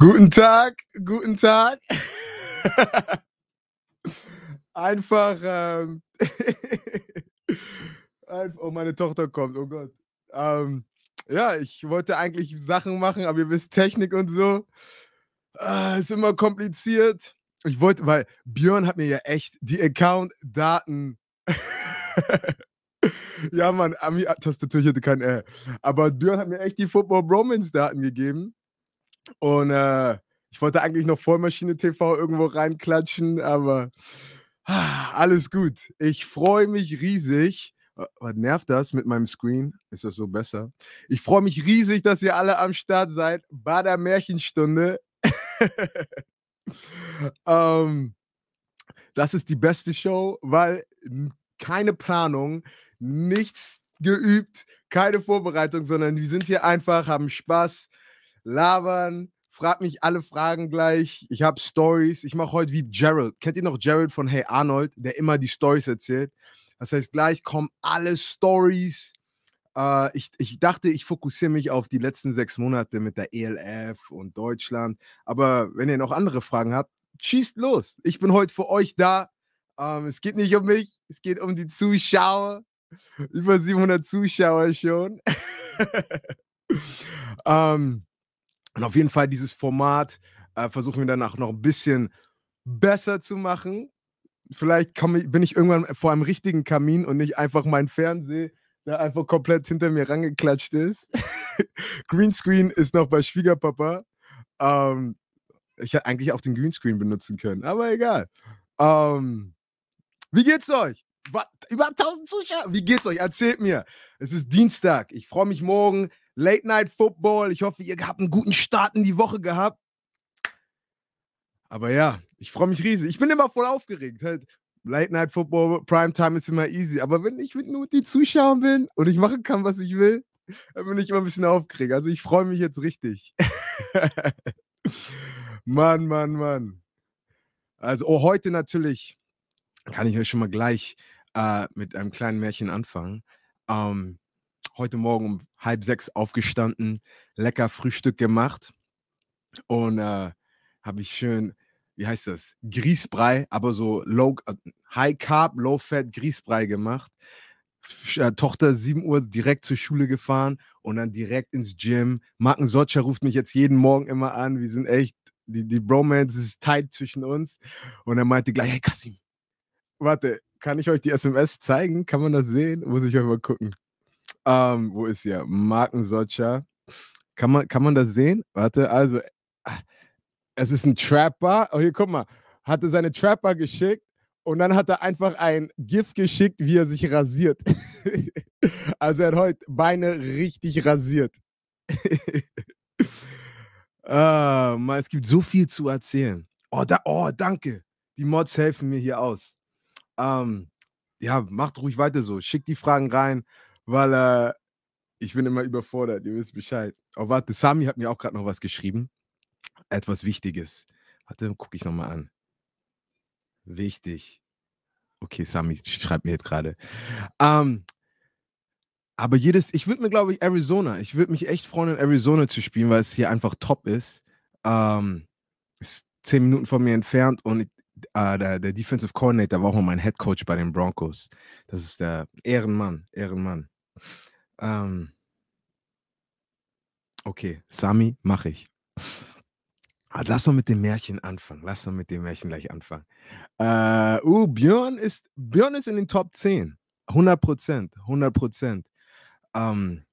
Guten Tag, guten Tag. Einfach, ähm, Einfach, oh, meine Tochter kommt, oh Gott. Ähm, ja, ich wollte eigentlich Sachen machen, aber ihr wisst, Technik und so äh, ist immer kompliziert. Ich wollte, weil Björn hat mir ja echt die Account-Daten. ja, Mann, Ami-Tastatur, ich hätte kein R. Aber Björn hat mir echt die Football-Bromance-Daten gegeben. Und äh, ich wollte eigentlich noch Vollmaschine TV irgendwo reinklatschen, aber ah, alles gut. Ich freue mich riesig. Was nervt das mit meinem Screen? Ist das so besser? Ich freue mich riesig, dass ihr alle am Start seid bei der Märchenstunde. ähm, das ist die beste Show, weil keine Planung, nichts geübt, keine Vorbereitung, sondern wir sind hier einfach, haben Spaß, labern, frag mich alle Fragen gleich. Ich habe Stories. Ich mache heute wie Gerald. Kennt ihr noch Gerald von Hey Arnold, der immer die Stories erzählt? Das heißt, gleich kommen alle Stories. Äh, ich, ich dachte, ich fokussiere mich auf die letzten sechs Monate mit der ELF und Deutschland. Aber wenn ihr noch andere Fragen habt, schießt los. Ich bin heute für euch da. Ähm, es geht nicht um mich, es geht um die Zuschauer. Über 700 Zuschauer schon. ähm, und auf jeden Fall dieses Format äh, versuchen wir danach noch ein bisschen besser zu machen. Vielleicht ich, bin ich irgendwann vor einem richtigen Kamin und nicht einfach mein Fernseher, der einfach komplett hinter mir rangeklatscht ist. Greenscreen ist noch bei Schwiegerpapa. Ähm, ich hätte eigentlich auch den Greenscreen benutzen können, aber egal. Ähm, wie geht's euch? Über 1000 Zuschauer. Wie geht's euch? Erzählt mir. Es ist Dienstag. Ich freue mich morgen Late Night Football. Ich hoffe, ihr habt einen guten Start in die Woche gehabt. Aber ja, ich freue mich riesig. Ich bin immer voll aufgeregt. Halt. Late Night Football, Primetime ist immer easy. Aber wenn ich mit nur die bin und ich machen kann, was ich will, dann bin ich immer ein bisschen aufgeregt. Also ich freue mich jetzt richtig. Mann, Mann, Mann. Also, oh, heute natürlich kann ich euch schon mal gleich äh, mit einem kleinen Märchen anfangen. Ähm, heute Morgen um halb sechs aufgestanden, lecker Frühstück gemacht und äh, habe ich schön, wie heißt das, Grießbrei, aber so low, äh, High Carb, Low Fat Grießbrei gemacht. Äh, Tochter 7 Uhr direkt zur Schule gefahren und dann direkt ins Gym. Marken Sotscher ruft mich jetzt jeden Morgen immer an. Wir sind echt, die, die Bromance ist tight zwischen uns. Und er meinte gleich, hey Kassim, warte, kann ich euch die SMS zeigen? Kann man das sehen? Muss ich euch mal gucken. Ähm, wo ist hier? Markensotscher. Kann man, kann man das sehen? Warte, also, es ist ein Trapper. Oh, hier, guck mal. Hatte seine Trapper geschickt und dann hat er einfach ein GIF geschickt, wie er sich rasiert. also, er hat heute Beine richtig rasiert. ah, man, es gibt so viel zu erzählen. Oh, da, oh, danke. Die Mods helfen mir hier aus. Ähm, ja, macht ruhig weiter so. Schickt die Fragen rein weil äh, ich bin immer überfordert, ihr wisst Bescheid. Oh, warte, Sami hat mir auch gerade noch was geschrieben. Etwas Wichtiges. Warte, gucke ich nochmal an. Wichtig. Okay, Sami schreibt mir jetzt gerade. Ähm, aber jedes, ich würde mir, glaube ich, Arizona, ich würde mich echt freuen, in Arizona zu spielen, weil es hier einfach top ist. Ähm, ist zehn Minuten von mir entfernt und äh, der, der Defensive Coordinator war auch mal mein Head Coach bei den Broncos. Das ist der Ehrenmann, Ehrenmann. Ähm, okay, Sami, mache ich. Also lass doch mit dem Märchen anfangen. Lass doch mit dem Märchen gleich anfangen. Äh, uh, Björn ist, Björn ist in den Top 10. 100 Prozent, 100 Prozent. Ähm,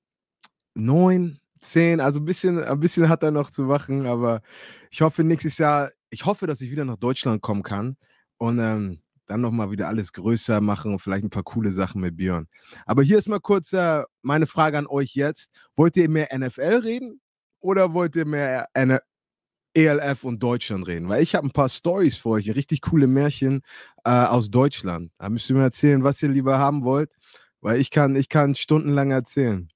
9, 10, also ein bisschen, ein bisschen hat er noch zu machen, aber ich hoffe nächstes Jahr, ich hoffe, dass ich wieder nach Deutschland kommen kann und ähm, dann nochmal wieder alles größer machen und vielleicht ein paar coole Sachen mit Björn. Aber hier ist mal kurz äh, meine Frage an euch jetzt. Wollt ihr mehr NFL reden oder wollt ihr mehr eine ELF und Deutschland reden? Weil ich habe ein paar Stories für euch, richtig coole Märchen äh, aus Deutschland. Da müsst ihr mir erzählen, was ihr lieber haben wollt, weil ich kann, ich kann stundenlang erzählen.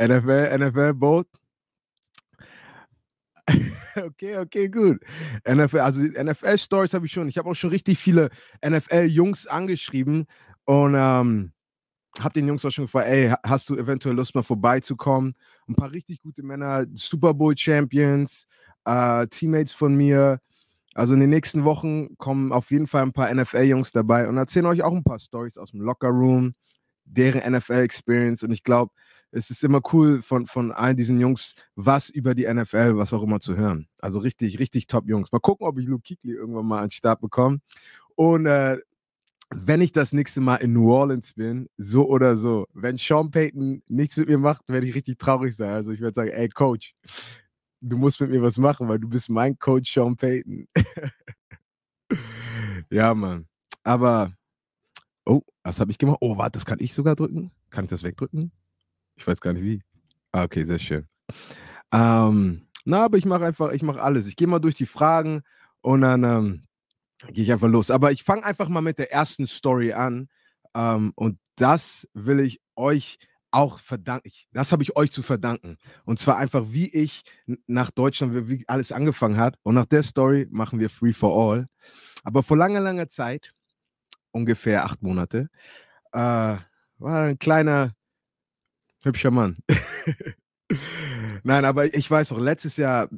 NFL, NFL Boat okay, okay, gut. NFL, also NFL-Stories habe ich schon. Ich habe auch schon richtig viele NFL-Jungs angeschrieben und ähm, habe den Jungs auch schon gefragt, ey, hast du eventuell Lust, mal vorbeizukommen? Ein paar richtig gute Männer, Super Bowl-Champions, äh, Teammates von mir. Also in den nächsten Wochen kommen auf jeden Fall ein paar NFL-Jungs dabei und erzählen euch auch ein paar Stories aus dem Locker-Room deren NFL-Experience. Und ich glaube, es ist immer cool von, von all diesen Jungs was über die NFL, was auch immer zu hören. Also richtig, richtig top Jungs. Mal gucken, ob ich Luke Kuechly irgendwann mal an den Start bekomme. Und äh, wenn ich das nächste Mal in New Orleans bin, so oder so, wenn Sean Payton nichts mit mir macht, werde ich richtig traurig sein. Also ich werde sagen, ey Coach, du musst mit mir was machen, weil du bist mein Coach Sean Payton. ja, Mann. Aber Oh, was habe ich gemacht? Oh, warte, das kann ich sogar drücken. Kann ich das wegdrücken? Ich weiß gar nicht wie. Ah, okay, sehr schön. Ähm, na, aber ich mache einfach, ich mache alles. Ich gehe mal durch die Fragen und dann ähm, gehe ich einfach los. Aber ich fange einfach mal mit der ersten Story an. Ähm, und das will ich euch auch verdanken. Das habe ich euch zu verdanken. Und zwar einfach, wie ich nach Deutschland, wie alles angefangen hat. Und nach der Story machen wir Free for All. Aber vor langer, langer Zeit ungefähr acht Monate. Äh, war ein kleiner, hübscher Mann. Nein, aber ich weiß auch, letztes Jahr,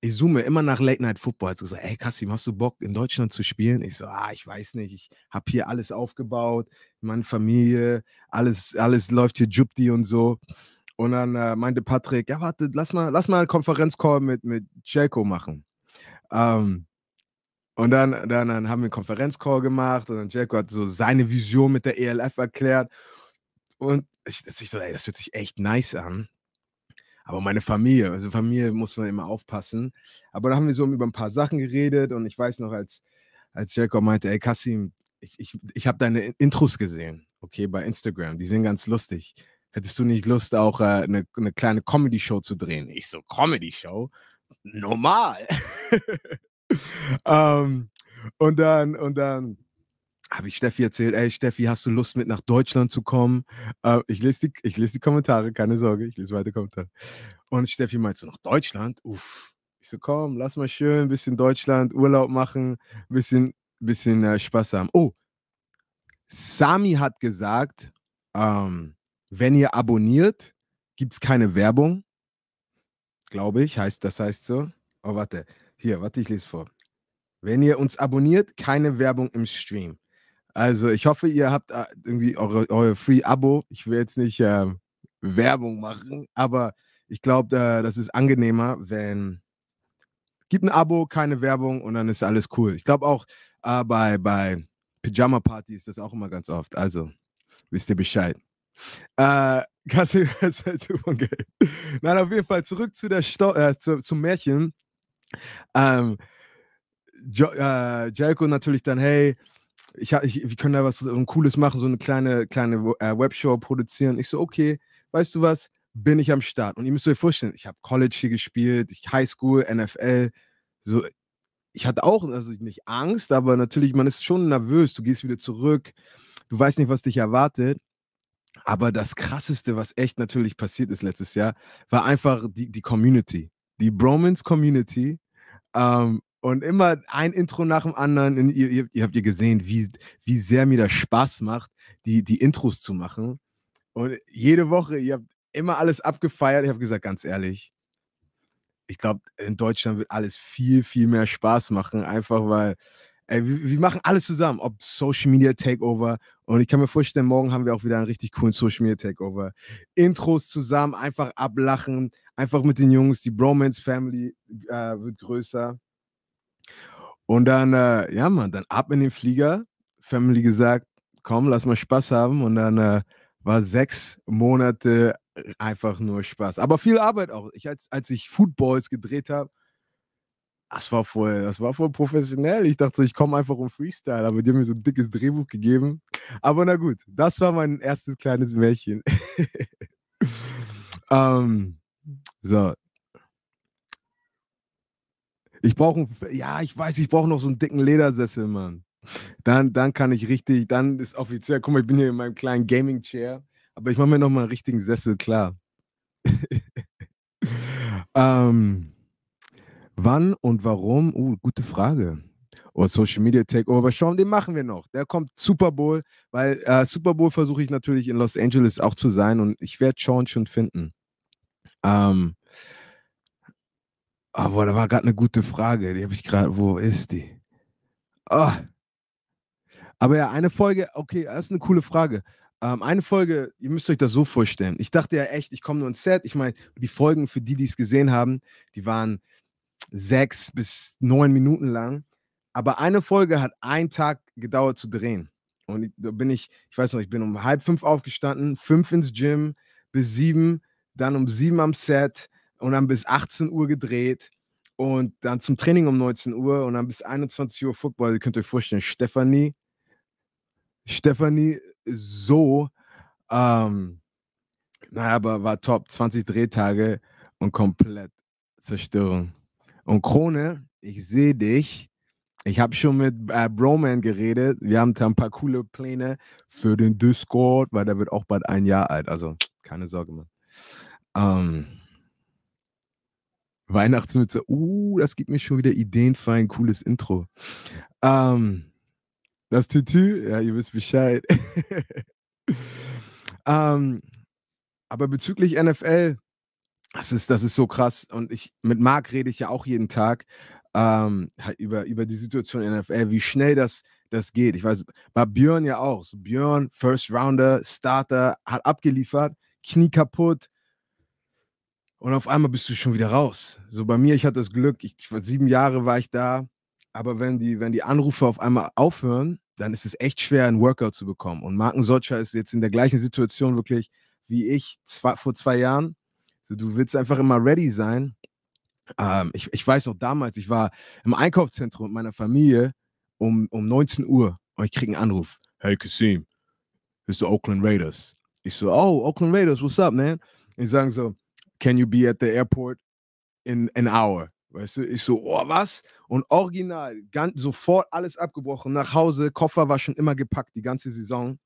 ich zoome immer nach Late Night Football. Also so, ey Kassim, hast du Bock in Deutschland zu spielen? Ich so, ah, ich weiß nicht, ich habe hier alles aufgebaut, meine Familie, alles, alles läuft hier Jupti und so. Und dann äh, meinte Patrick, ja, warte, lass mal, lass mal einen Konferenzcall mit, mit Jelko machen. Ähm, und dann, dann, dann haben wir einen Konferenzcall gemacht und dann Jacko hat so seine Vision mit der ELF erklärt. Und ich, ich so, ey, das hört sich echt nice an. Aber meine Familie, also Familie muss man immer aufpassen. Aber da haben wir so über ein paar Sachen geredet und ich weiß noch, als, als Jacob meinte, ey Kassim, ich, ich, ich habe deine Intros gesehen, okay, bei Instagram. Die sind ganz lustig. Hättest du nicht Lust, auch äh, eine, eine kleine Comedy-Show zu drehen? Ich so, Comedy-Show? Normal. ähm, und dann, und dann habe ich Steffi erzählt, ey Steffi, hast du Lust mit nach Deutschland zu kommen? Äh, ich, lese die, ich lese die Kommentare, keine Sorge, ich lese weiter Kommentare. Und Steffi meinte so, nach Deutschland? Uff. Ich so, komm, lass mal schön ein bisschen Deutschland, Urlaub machen, ein bisschen, bisschen äh, Spaß haben. Oh, Sami hat gesagt, ähm, wenn ihr abonniert, gibt es keine Werbung. Glaube ich, heißt, das heißt so. Oh, warte. Hier, warte, ich lese vor. Wenn ihr uns abonniert, keine Werbung im Stream. Also ich hoffe, ihr habt äh, irgendwie eure, eure Free-Abo. Ich will jetzt nicht äh, Werbung machen, aber ich glaube, äh, das ist angenehmer, wenn gibt ein Abo, keine Werbung und dann ist alles cool. Ich glaube auch äh, bei, bei Pyjama-Party ist das auch immer ganz oft. Also wisst ihr Bescheid. Äh, Nein, auf jeden Fall zurück zu der Sto äh, zu, zum Märchen. Ähm, jo äh, Jelko natürlich dann, hey, ich, ich, wir können da was so ein Cooles machen, so eine kleine, kleine äh, Webshow produzieren. Ich so, okay, weißt du was? Bin ich am Start. Und ihr müsst euch vorstellen, ich habe College hier gespielt, ich Highschool, NFL. So, ich hatte auch, also nicht Angst, aber natürlich, man ist schon nervös. Du gehst wieder zurück, du weißt nicht, was dich erwartet. Aber das Krasseste, was echt natürlich passiert ist letztes Jahr, war einfach die, die Community die Bromance-Community. Ähm, und immer ein Intro nach dem anderen. Und ihr, ihr, ihr habt ihr gesehen, wie, wie sehr mir das Spaß macht, die, die Intros zu machen. Und jede Woche, ihr habt immer alles abgefeiert. Ich habe gesagt, ganz ehrlich, ich glaube, in Deutschland wird alles viel, viel mehr Spaß machen, einfach weil Ey, wir, wir, machen alles zusammen, ob Social Media Takeover. Und ich kann mir vorstellen, morgen haben wir auch wieder einen richtig coolen Social Media Takeover. Intros zusammen, einfach ablachen, einfach mit den Jungs. Die Bromance Family äh, wird größer. Und dann, äh, ja, man, dann ab in den Flieger. Family gesagt, komm, lass mal Spaß haben. Und dann äh, war sechs Monate einfach nur Spaß. Aber viel Arbeit auch. Ich, als, als ich Footballs gedreht habe, das war voll, das war voll professionell. Ich dachte so, ich komme einfach um Freestyle, aber die haben mir so ein dickes Drehbuch gegeben. Aber na gut, das war mein erstes kleines Märchen. ähm, so. Ich brauche, ja, ich weiß, ich brauche noch so einen dicken Ledersessel, Mann. Dann, dann kann ich richtig, dann ist offiziell, guck mal, ich bin hier in meinem kleinen Gaming-Chair, aber ich mache mir noch mal einen richtigen Sessel klar. ähm, Wann und warum? Uh, gute Frage. oh, Social Media Takeover. Schauen, den machen wir noch. Der kommt Super Bowl, weil äh, Super Bowl versuche ich natürlich in Los Angeles auch zu sein und ich werde Sean schon finden. Ähm, aber ah, da war gerade eine gute Frage. Die habe ich gerade, wo ist die? Oh. Aber ja, eine Folge, okay, das ist eine coole Frage. Ähm, eine Folge, ihr müsst euch das so vorstellen. Ich dachte ja echt, ich komme nur ins Set. Ich meine, die Folgen, für die, die es gesehen haben, die waren sechs bis neun Minuten lang. Aber eine Folge hat einen Tag gedauert zu drehen. Und da bin ich, ich weiß noch, ich bin um halb fünf aufgestanden, fünf ins Gym, bis sieben, dann um sieben am Set und dann bis 18 Uhr gedreht und dann zum Training um 19 Uhr und dann bis 21 Uhr Football. Ihr könnt euch vorstellen, Stefanie, Stefanie so, ähm, naja, aber war top, 20 Drehtage und komplett Zerstörung. Und Krone, ich sehe dich. Ich habe schon mit äh, Broman geredet. Wir haben da ein paar coole Pläne für den Discord, weil der wird auch bald ein Jahr alt. Also keine Sorge, Mann. Ähm, Weihnachtsmütze. Uh, das gibt mir schon wieder Ideen für ein cooles Intro. Ähm, das Tütü, ja, ihr wisst Bescheid. ähm, aber bezüglich NFL, das ist, das ist so krass. Und ich, mit Marc rede ich ja auch jeden Tag ähm, halt über, über die Situation in der NFL, wie schnell das, das geht. Ich weiß, bei Björn ja auch. So Björn, First Rounder, Starter, hat abgeliefert, Knie kaputt. Und auf einmal bist du schon wieder raus. So bei mir, ich hatte das Glück, ich, ich sieben Jahre war ich da. Aber wenn die, wenn die Anrufe auf einmal aufhören, dann ist es echt schwer, einen Workout zu bekommen. Und Marken Socha ist jetzt in der gleichen Situation wirklich wie ich zwei, vor zwei Jahren. So, du willst einfach immer ready sein. Ähm, ich, ich weiß noch damals, ich war im Einkaufszentrum mit meiner Familie um, um 19 Uhr und ich kriege einen Anruf. Hey Kasim, bist Oakland Raiders? Ich so, oh, Oakland Raiders, what's up, man? Und ich sagen so, can you be at the airport in an hour? Weißt du, ich so, oh, was? Und original, ganz, sofort alles abgebrochen, nach Hause, Koffer war schon immer gepackt, die ganze Saison.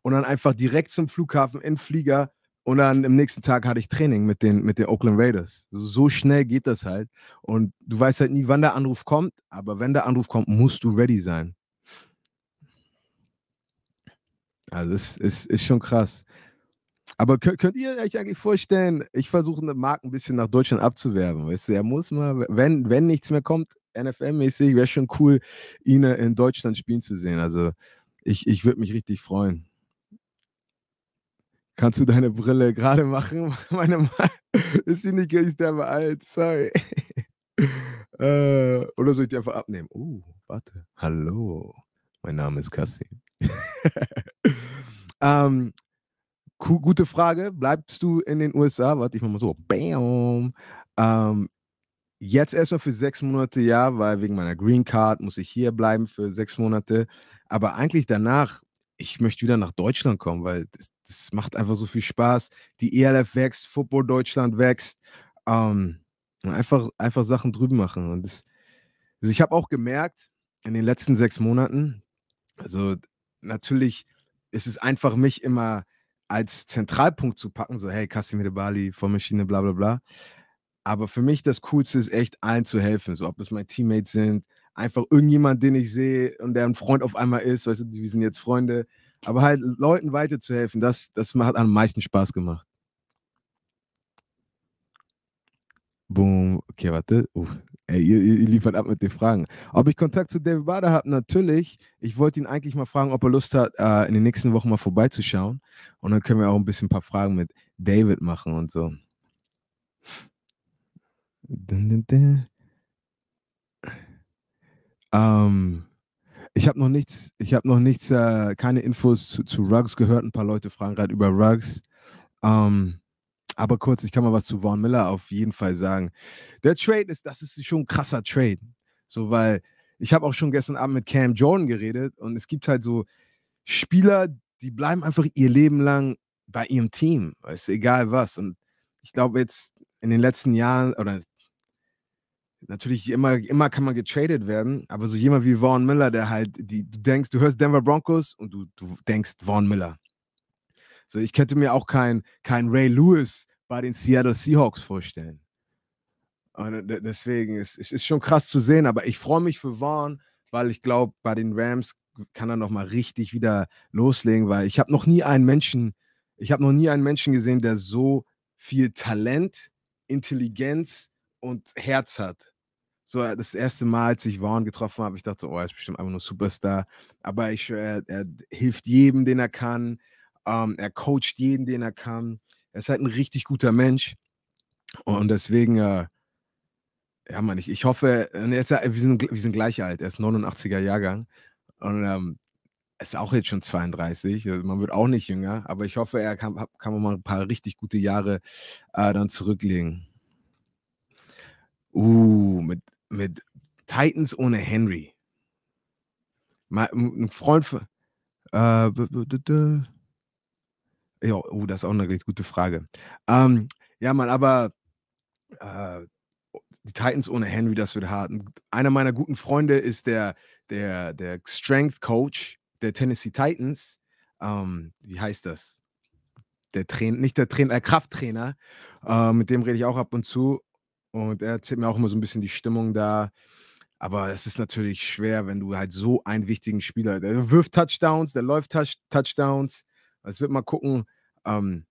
Und dann einfach direkt zum Flughafen in Flieger, und dann am nächsten Tag hatte ich Training mit den, mit den Oakland Raiders. So schnell geht das halt. Und du weißt halt nie, wann der Anruf kommt, aber wenn der Anruf kommt, musst du ready sein. Also es ist, ist schon krass. Aber könnt, könnt, ihr euch eigentlich vorstellen, ich versuche eine Marke ein bisschen nach Deutschland abzuwerben. Weißt du, er muss mal, wenn, wenn nichts mehr kommt, NFL-mäßig, wäre schon cool, ihn in Deutschland spielen zu sehen. Also ich, ich würde mich richtig freuen. Kannst du deine Brille gerade machen? Meine Mann ist die nicht derbe alt, sorry. Äh, oder soll ich die einfach abnehmen? Uh, warte. Hallo, mein Name ist Kassim. ähm, gute Frage. Bleibst du in den USA? Warte, ich mach mal so. Bam. Ähm, jetzt erstmal für sechs Monate, ja, weil wegen meiner Green Card muss ich hier bleiben für sechs Monate. Aber eigentlich danach ich möchte wieder nach Deutschland kommen, weil das, das macht einfach so viel Spaß. Die ELF wächst, Football Deutschland wächst. Ähm, einfach, einfach Sachen drüben machen. Und das, also ich habe auch gemerkt, in den letzten sechs Monaten, also natürlich ist es einfach, mich immer als Zentralpunkt zu packen, so hey, Casimir Bali, von bla bla bla. Aber für mich das Coolste ist echt, allen zu helfen. So, ob es meine Teammates sind, einfach irgendjemand, den ich sehe und der ein Freund auf einmal ist, weißt du, wir sind jetzt Freunde. Aber halt Leuten weiterzuhelfen, das, das hat am meisten Spaß gemacht. Boom. Okay, warte. Uff. Ey, ihr, ihr, liefert ab mit den Fragen. Ob ich Kontakt zu David Bader habe? Natürlich. Ich wollte ihn eigentlich mal fragen, ob er Lust hat, äh, in den nächsten Wochen mal vorbeizuschauen. Und dann können wir auch ein bisschen ein paar Fragen mit David machen und so. Dun, dun, dun. Ähm, ich habe noch nichts, ich habe noch nichts, äh, keine Infos zu, zu Ruggs gehört. Ein paar Leute fragen gerade über Rugs. Ähm, aber kurz, ich kann mal was zu Vaughn Miller auf jeden Fall sagen. Der Trade ist, das ist schon ein krasser Trade. So, weil ich habe auch schon gestern Abend mit Cam Jordan geredet und es gibt halt so Spieler, die bleiben einfach ihr Leben lang bei ihrem Team. Ist egal was. Und ich glaube jetzt in den letzten Jahren oder natürlich immer, immer kann man getradet werden, aber so jemand wie Vaughn Miller, der halt, die, du denkst, du hörst Denver Broncos und du, du denkst Vaughn Miller. So, ich könnte mir auch keinen kein Ray Lewis bei den Seattle Seahawks vorstellen. Und deswegen ist es ist schon krass zu sehen, aber ich freue mich für Vaughn, weil ich glaube, bei den Rams kann er nochmal richtig wieder loslegen, weil ich habe noch nie einen Menschen, ich habe noch nie einen Menschen gesehen, der so viel Talent, Intelligenz, und Herz hat. So äh, das erste Mal, als ich Vaughn getroffen habe, ich dachte, oh, er ist bestimmt einfach nur Superstar. Aber ich, er, er hilft jedem, den er kann. Um, ähm, er coacht jeden, den er kann. Er ist halt ein richtig guter Mensch. Und deswegen, äh, ja, man, ich, ich hoffe, ist, wir, sind, wir sind gleich alt. Er ist 89er Jahrgang. Und ähm, ist auch jetzt schon 32. Also, man wird auch nicht jünger. Aber ich hoffe, er kann, kann man mal ein paar richtig gute Jahre äh, dann zurücklegen. Uh, mit, mit Titans ohne Henry. Ein Freund von. Äh, ja, oh, das ist auch eine gute Frage. Ähm, ja, Mann, aber äh, die Titans ohne Henry, das wird hart. Einer meiner guten Freunde ist der, der, der Strength Coach der Tennessee Titans. Ähm, wie heißt das? Der Trainer, nicht der Trainer, äh, Krafttrainer. Äh, mit dem rede ich auch ab und zu. Und er erzählt mir auch immer so ein bisschen die Stimmung da. Aber es ist natürlich schwer, wenn du halt so einen wichtigen Spieler, der wirft Touchdowns, der läuft Touch Touchdowns. Es wird mal gucken, ähm,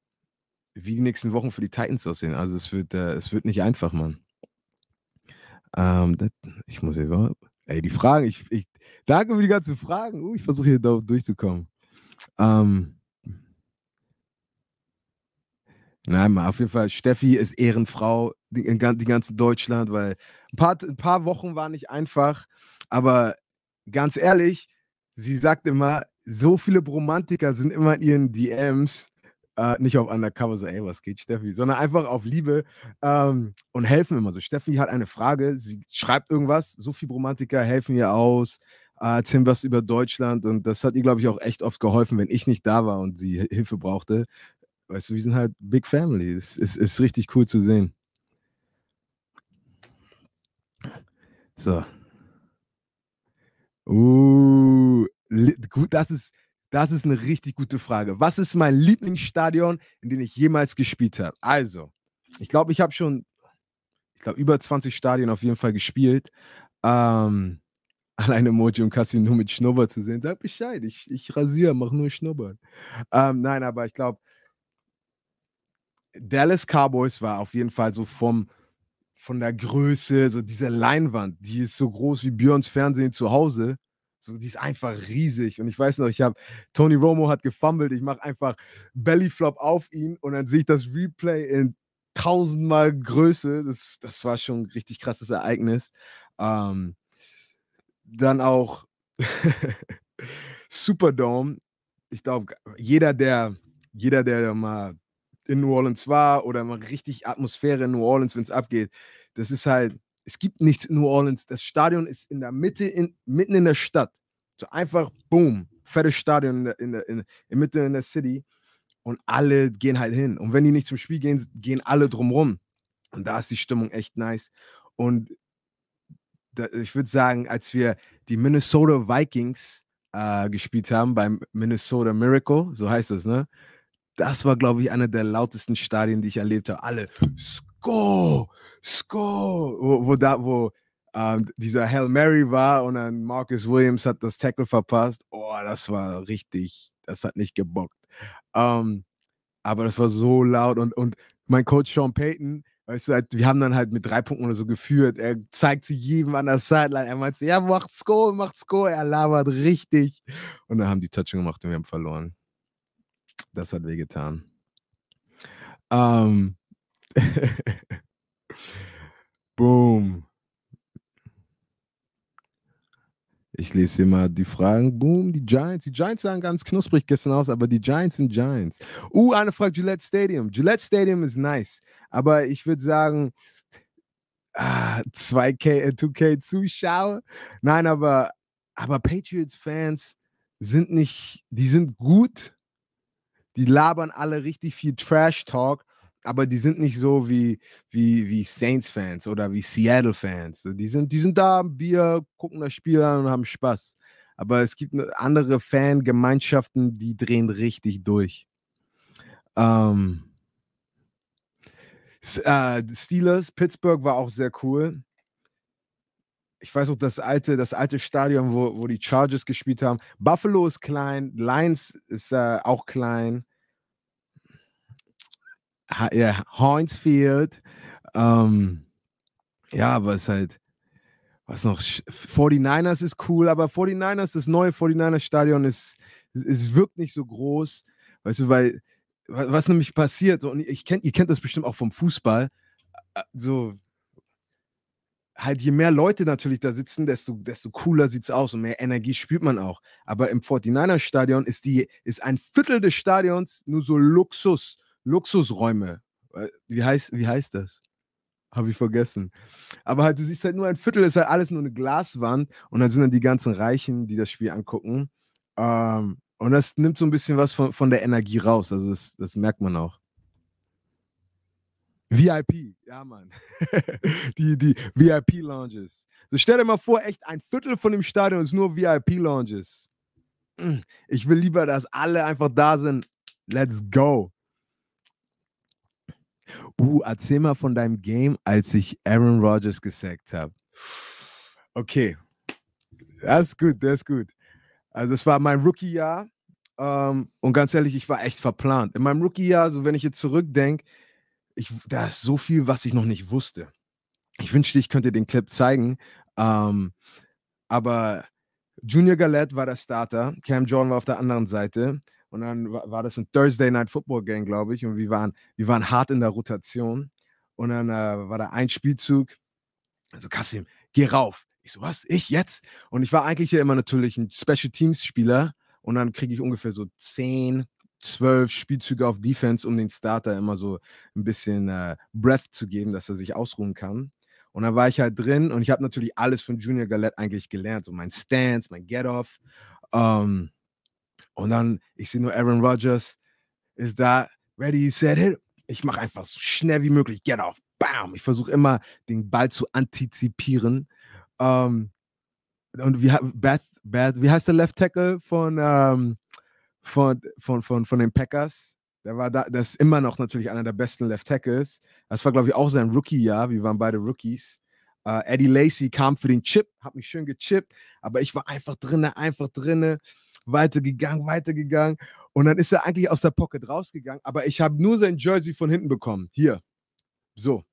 wie die nächsten Wochen für die Titans aussehen. Also es wird, äh, es wird nicht einfach, Mann. Ähm, das, ich muss hier, ey, die Fragen, ich, ich danke für die ganzen Fragen. Uh, ich versuche hier durchzukommen. Ähm, Nein, auf jeden Fall. Steffi ist Ehrenfrau die, die ganzen Deutschland, weil ein paar, ein paar Wochen waren nicht einfach, aber ganz ehrlich, sie sagt immer, so viele Bromantiker sind immer in ihren DMs, äh, nicht auf Undercover, so, ey, was geht, Steffi, sondern einfach auf Liebe ähm, und helfen immer so. Steffi hat eine Frage, sie schreibt irgendwas, so viele Bromantiker helfen ihr aus, äh, erzählen was über Deutschland und das hat ihr, glaube ich, auch echt oft geholfen, wenn ich nicht da war und sie Hilfe brauchte weißt du, wir sind halt Big Family. Es ist, ist richtig cool zu sehen. So. Uh, gut, das ist, das ist eine richtig gute Frage. Was ist mein Lieblingsstadion, in dem ich jemals gespielt habe? Also, ich glaube, ich habe schon, ich glaube, über 20 Stadien auf jeden Fall gespielt. Ähm, alleine Moji und Cassie nur mit Schnurrbart zu sehen, sag Bescheid, ich, ich rasiere, mach nur Schnurrbart. Ähm, nein, aber ich glaube, Dallas Cowboys war auf jeden Fall so vom, von der Größe, so diese Leinwand, die ist so groß wie Björns Fernsehen zu Hause. So, die ist einfach riesig. Und ich weiß noch, ich habe Tony Romo hat gefummelt, ich mache einfach Bellyflop auf ihn und dann sehe ich das Replay in tausendmal Größe. Das, das war schon ein richtig krasses Ereignis. Ähm, dann auch Superdome. Ich glaube, jeder, der, jeder, der mal in New Orleans war oder mal richtig Atmosphäre in New Orleans, wenn es abgeht. Das ist halt, es gibt nichts in New Orleans. Das Stadion ist in der Mitte, in, mitten in der Stadt. So einfach, boom, fettes Stadion in der, in der, in, in Mitte in der City und alle gehen halt hin. Und wenn die nicht zum Spiel gehen, gehen alle drumrum. Und da ist die Stimmung echt nice. Und da, ich würde sagen, als wir die Minnesota Vikings äh, gespielt haben beim Minnesota Miracle, so heißt das, ne? das war, glaube ich, einer der lautesten Stadien, die ich erlebt habe. Alle, Score, Score, wo, wo da, wo ähm, dieser Hail Mary war und dann Marcus Williams hat das Tackle verpasst. Oh, das war richtig, das hat nicht gebockt. Ähm, aber das war so laut und, und mein Coach Sean Payton, weißt du, halt, wir haben dann halt mit drei Punkten oder so geführt. Er zeigt zu jedem an der Sideline, er meint, ja, macht Score, macht Score, er labert richtig. Und dann haben die Touching gemacht und wir haben verloren das hat wehgetan. Ähm. Boom. Ich lese hier mal die Fragen. Boom, die Giants. Die Giants sahen ganz knusprig gestern aus, aber die Giants sind Giants. Uh, eine fragt Gillette Stadium. Gillette Stadium ist nice, aber ich würde sagen, ah, 2K, 2K äh, Zuschauer. Nein, aber, aber Patriots-Fans sind nicht, die sind gut, die labern alle richtig viel Trash-Talk, aber die sind nicht so wie, wie, wie Saints-Fans oder wie Seattle-Fans. Die sind, die sind da, Bier, gucken das Spiel an und haben Spaß. Aber es gibt andere Fangemeinschaften, die drehen richtig durch. Ähm, äh, Steelers, Pittsburgh war auch sehr cool ich weiß noch, das alte, das alte Stadion, wo, wo die Chargers gespielt haben. Buffalo ist klein, Lions ist äh, auch klein. Ha, ja, Hornsfield. Ähm, ja, aber es ist halt, was noch? 49ers ist cool, aber 49ers, das neue 49ers Stadion ist, ist, wirkt nicht so groß. Weißt du, weil was nämlich passiert, und ich kennt, ihr kennt das bestimmt auch vom Fußball, äh, so halt, je mehr Leute natürlich da sitzen, desto, desto cooler sieht es aus und mehr Energie spürt man auch. Aber im 49er-Stadion ist, ist ein Viertel des Stadions nur so Luxus, Luxusräume. Äh, wie heißt, wie heißt das? Habe ich vergessen. Aber halt, du siehst halt nur ein Viertel, ist halt alles nur eine Glaswand und dann sind dann die ganzen Reichen, die das Spiel angucken. Ähm, und das nimmt so ein bisschen was von, von der Energie raus. Also das, das merkt man auch. VIP, ja Mann. die die VIP-Lounges. So stell dir mal vor, echt ein Viertel von dem Stadion ist nur VIP-Lounges. Mm, ich will lieber, dass alle einfach da sind. Let's go. Uh, erzähl mal von deinem Game, als ich Aaron Rodgers gesackt habe. Okay. Also, das ist gut, das ist gut. Also, es war mein Rookie-Jahr. Ähm, und ganz ehrlich, ich war echt verplant. In meinem Rookie-Jahr, so wenn ich jetzt zurückdenke, ich, da ist so viel, was ich noch nicht wusste. Ich wünschte, ich könnte den Clip zeigen. Ähm, aber Junior Gallet war der Starter, Cam Jordan war auf der anderen Seite. Und dann war, war das ein Thursday Night Football Game, glaube ich. Und wir waren, wir waren hart in der Rotation. Und dann äh, war da ein Spielzug. Also, Kasim, geh rauf. Ich so, was? Ich jetzt? Und ich war eigentlich ja immer natürlich ein Special Teams Spieler. Und dann kriege ich ungefähr so 10, zwölf Spielzüge auf Defense, um den Starter immer so ein bisschen äh, Breath zu geben, dass er sich ausruhen kann. Und da war ich halt drin und ich habe natürlich alles von Junior Galette eigentlich gelernt, so mein Stance, mein Get-Off. Um, ähm, und dann, ich sehe nur Aaron Rodgers ist da, ready, set, hit. Ich mache einfach so schnell wie möglich, Get-Off, bam. Ich versuche immer, den Ball zu antizipieren. Um, ähm, und wie, Beth, Beth, wie heißt der Left Tackle von... Um, ähm, von, von, von, von den Packers. Der war da, das ist immer noch natürlich einer der besten Left Tackles. Das war, glaube ich, auch sein Rookie-Jahr. Wir waren beide Rookies. Uh, Eddie Lacey kam für den Chip, hat mich schön gechippt, aber ich war einfach drinne, einfach drinne, weitergegangen, weitergegangen. Und dann ist er eigentlich aus der Pocket rausgegangen, aber ich habe nur sein Jersey von hinten bekommen. Hier. So.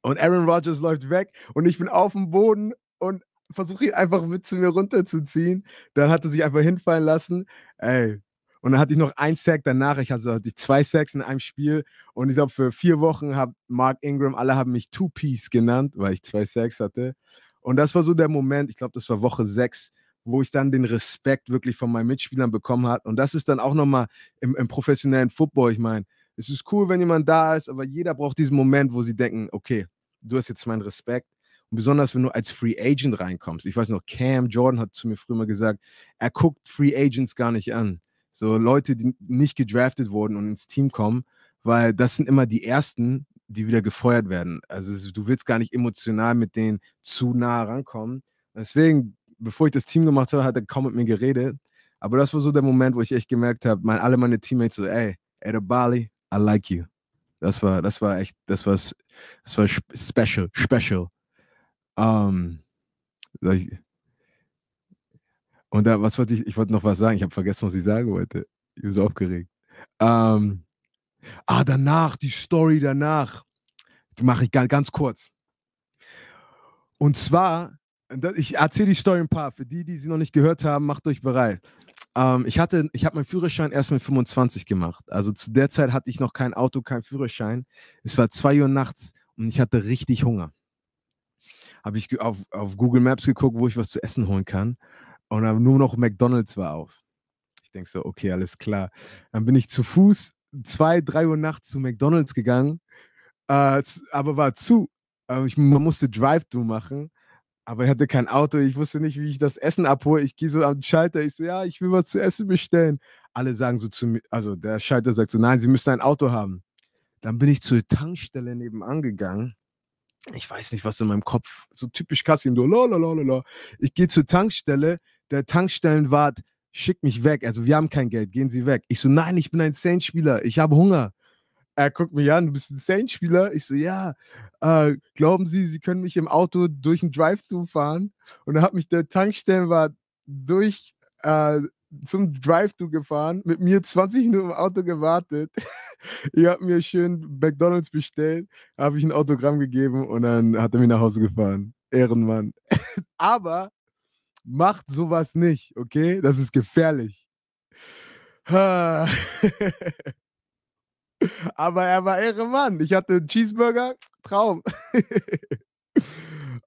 Und Aaron Rodgers läuft weg und ich bin auf dem Boden und versuche ihn einfach mit zu mir runterzuziehen. Dann hat er sich einfach hinfallen lassen. Ey, und dann hatte ich noch ein Sack danach. Ich hatte die zwei Sacks in einem Spiel. Und ich glaube, für vier Wochen hat Mark Ingram, alle haben mich Two-Piece genannt, weil ich zwei Sacks hatte. Und das war so der Moment, ich glaube, das war Woche sechs, wo ich dann den Respekt wirklich von meinen Mitspielern bekommen habe. Und das ist dann auch nochmal im, im professionellen Football. Ich meine, es ist cool, wenn jemand da ist, aber jeder braucht diesen Moment, wo sie denken, okay, du hast jetzt meinen Respekt. Und besonders, wenn du als Free Agent reinkommst. Ich weiß noch, Cam Jordan hat zu mir früher mal gesagt, er guckt Free Agents gar nicht an. So Leute, die nicht gedraftet wurden und ins Team kommen, weil das sind immer die Ersten, die wieder gefeuert werden. Also du willst gar nicht emotional mit denen zu nah rankommen. Deswegen, bevor ich das Team gemacht habe, hat er kaum mit mir geredet. Aber das war so der Moment, wo ich echt gemerkt habe, mein, alle meine Teammates so, ey, Ada Bali, I like you. Das war, das war echt, das war, das war special, special. Um, ähm, und da, was wollte ich, ich wollte noch was sagen, ich habe vergessen, was ich sagen wollte. Ich bin so aufgeregt. Ähm, ah, danach, die Story danach, die mache ich ganz, kurz. Und zwar, ich erzähle die Story ein paar. Für die, die sie noch nicht gehört haben, macht euch bereit. Ähm, ich hatte, ich habe meinen Führerschein erst mit 25 gemacht. Also zu der Zeit hatte ich noch kein Auto, kein Führerschein. Es war 2 Uhr nachts und ich hatte richtig Hunger. Habe ich auf, auf Google Maps geguckt, wo ich was zu essen holen kann. Und dann nur noch McDonalds war auf. Ich denke so, okay, alles klar. Dann bin ich zu Fuß zwei, drei Uhr nachts zu McDonalds gegangen, äh, aber war zu. Äh, ich, man musste Drive-Thru machen, aber ich hatte kein Auto. Ich wusste nicht, wie ich das Essen abhole. Ich gehe so am Schalter. Ich so, ja, ich will was zu essen bestellen. Alle sagen so zu mir, also der Schalter sagt so, nein, Sie müssen ein Auto haben. Dann bin ich zur Tankstelle nebenan gegangen. Ich weiß nicht, was in meinem Kopf, so typisch Kassim, so lalalala. Ich gehe zur Tankstelle, der Tankstellenwart schickt mich weg. Also wir haben kein Geld, gehen Sie weg. Ich so, nein, ich bin ein Saints-Spieler, ich habe Hunger. Er guckt mich an, du bist ein Saints-Spieler? Ich so, ja. Äh, glauben Sie, Sie können mich im Auto durch ein Drive-Thru fahren? Und dann hat mich der Tankstellenwart durch äh, zum Drive-Thru gefahren, mit mir 20 Minuten im Auto gewartet. ich habe mir schön McDonalds bestellt, habe ich ein Autogramm gegeben und dann hat er mich nach Hause gefahren. Ehrenmann. Aber Macht sowas nicht, okay? Das ist gefährlich. Aber er war irre Mann. Ich hatte einen Cheeseburger, Traum.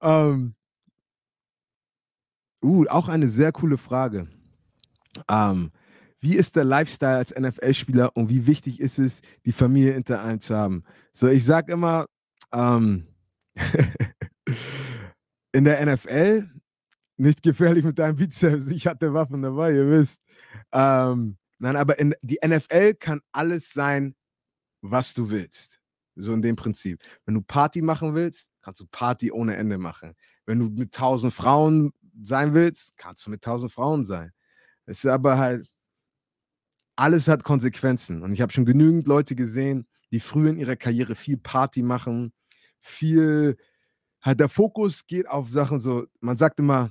um, ähm. uh, auch eine sehr coole Frage. Um, ähm, wie ist der Lifestyle als NFL-Spieler und wie wichtig ist es, die Familie hinter einem zu haben? So, ich sage immer, um, ähm, in der NFL nicht gefährlich mit deinem Bizeps. Ich hatte Waffen dabei, ihr wisst. Ähm, nein, aber in, die NFL kann alles sein, was du willst. So in dem Prinzip. Wenn du Party machen willst, kannst du Party ohne Ende machen. Wenn du mit tausend Frauen sein willst, kannst du mit tausend Frauen sein. Es ist aber halt, alles hat Konsequenzen. Und ich habe schon genügend Leute gesehen, die früh in ihrer Karriere viel Party machen, viel, halt der Fokus geht auf Sachen so, man sagt immer,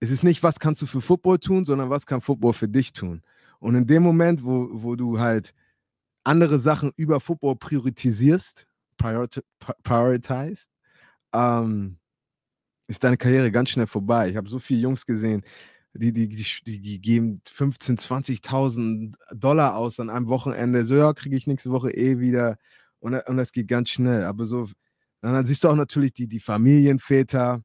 es ist nicht, was kannst du für Football tun, sondern was kann Football für dich tun. Und in dem Moment, wo, wo du halt andere Sachen über Football priorisierst, prioritized, ähm, ist deine Karriere ganz schnell vorbei. Ich habe so viele Jungs gesehen, die, die, die, die geben 15.000, 20 20.000 Dollar aus an einem Wochenende. So, ja, kriege ich nächste Woche eh wieder. Und, und das geht ganz schnell. Aber so, dann siehst du auch natürlich die, die Familienväter,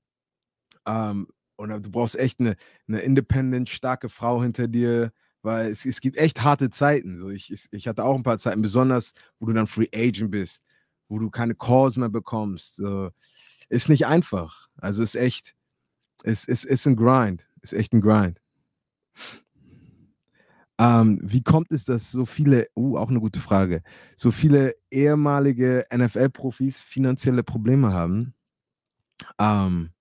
ähm, und äh, du brauchst echt eine, eine independent, starke Frau hinter dir, weil es, es gibt echt harte Zeiten. So, ich, ich hatte auch ein paar Zeiten, besonders wo du dann Free Agent bist, wo du keine Calls mehr bekommst. So, ist nicht einfach. Also ist echt, ist, ist, ist ein Grind. Ist echt ein Grind. Ähm, wie kommt es, dass so viele, uh, auch eine gute Frage, so viele ehemalige NFL-Profis finanzielle Probleme haben? Ähm,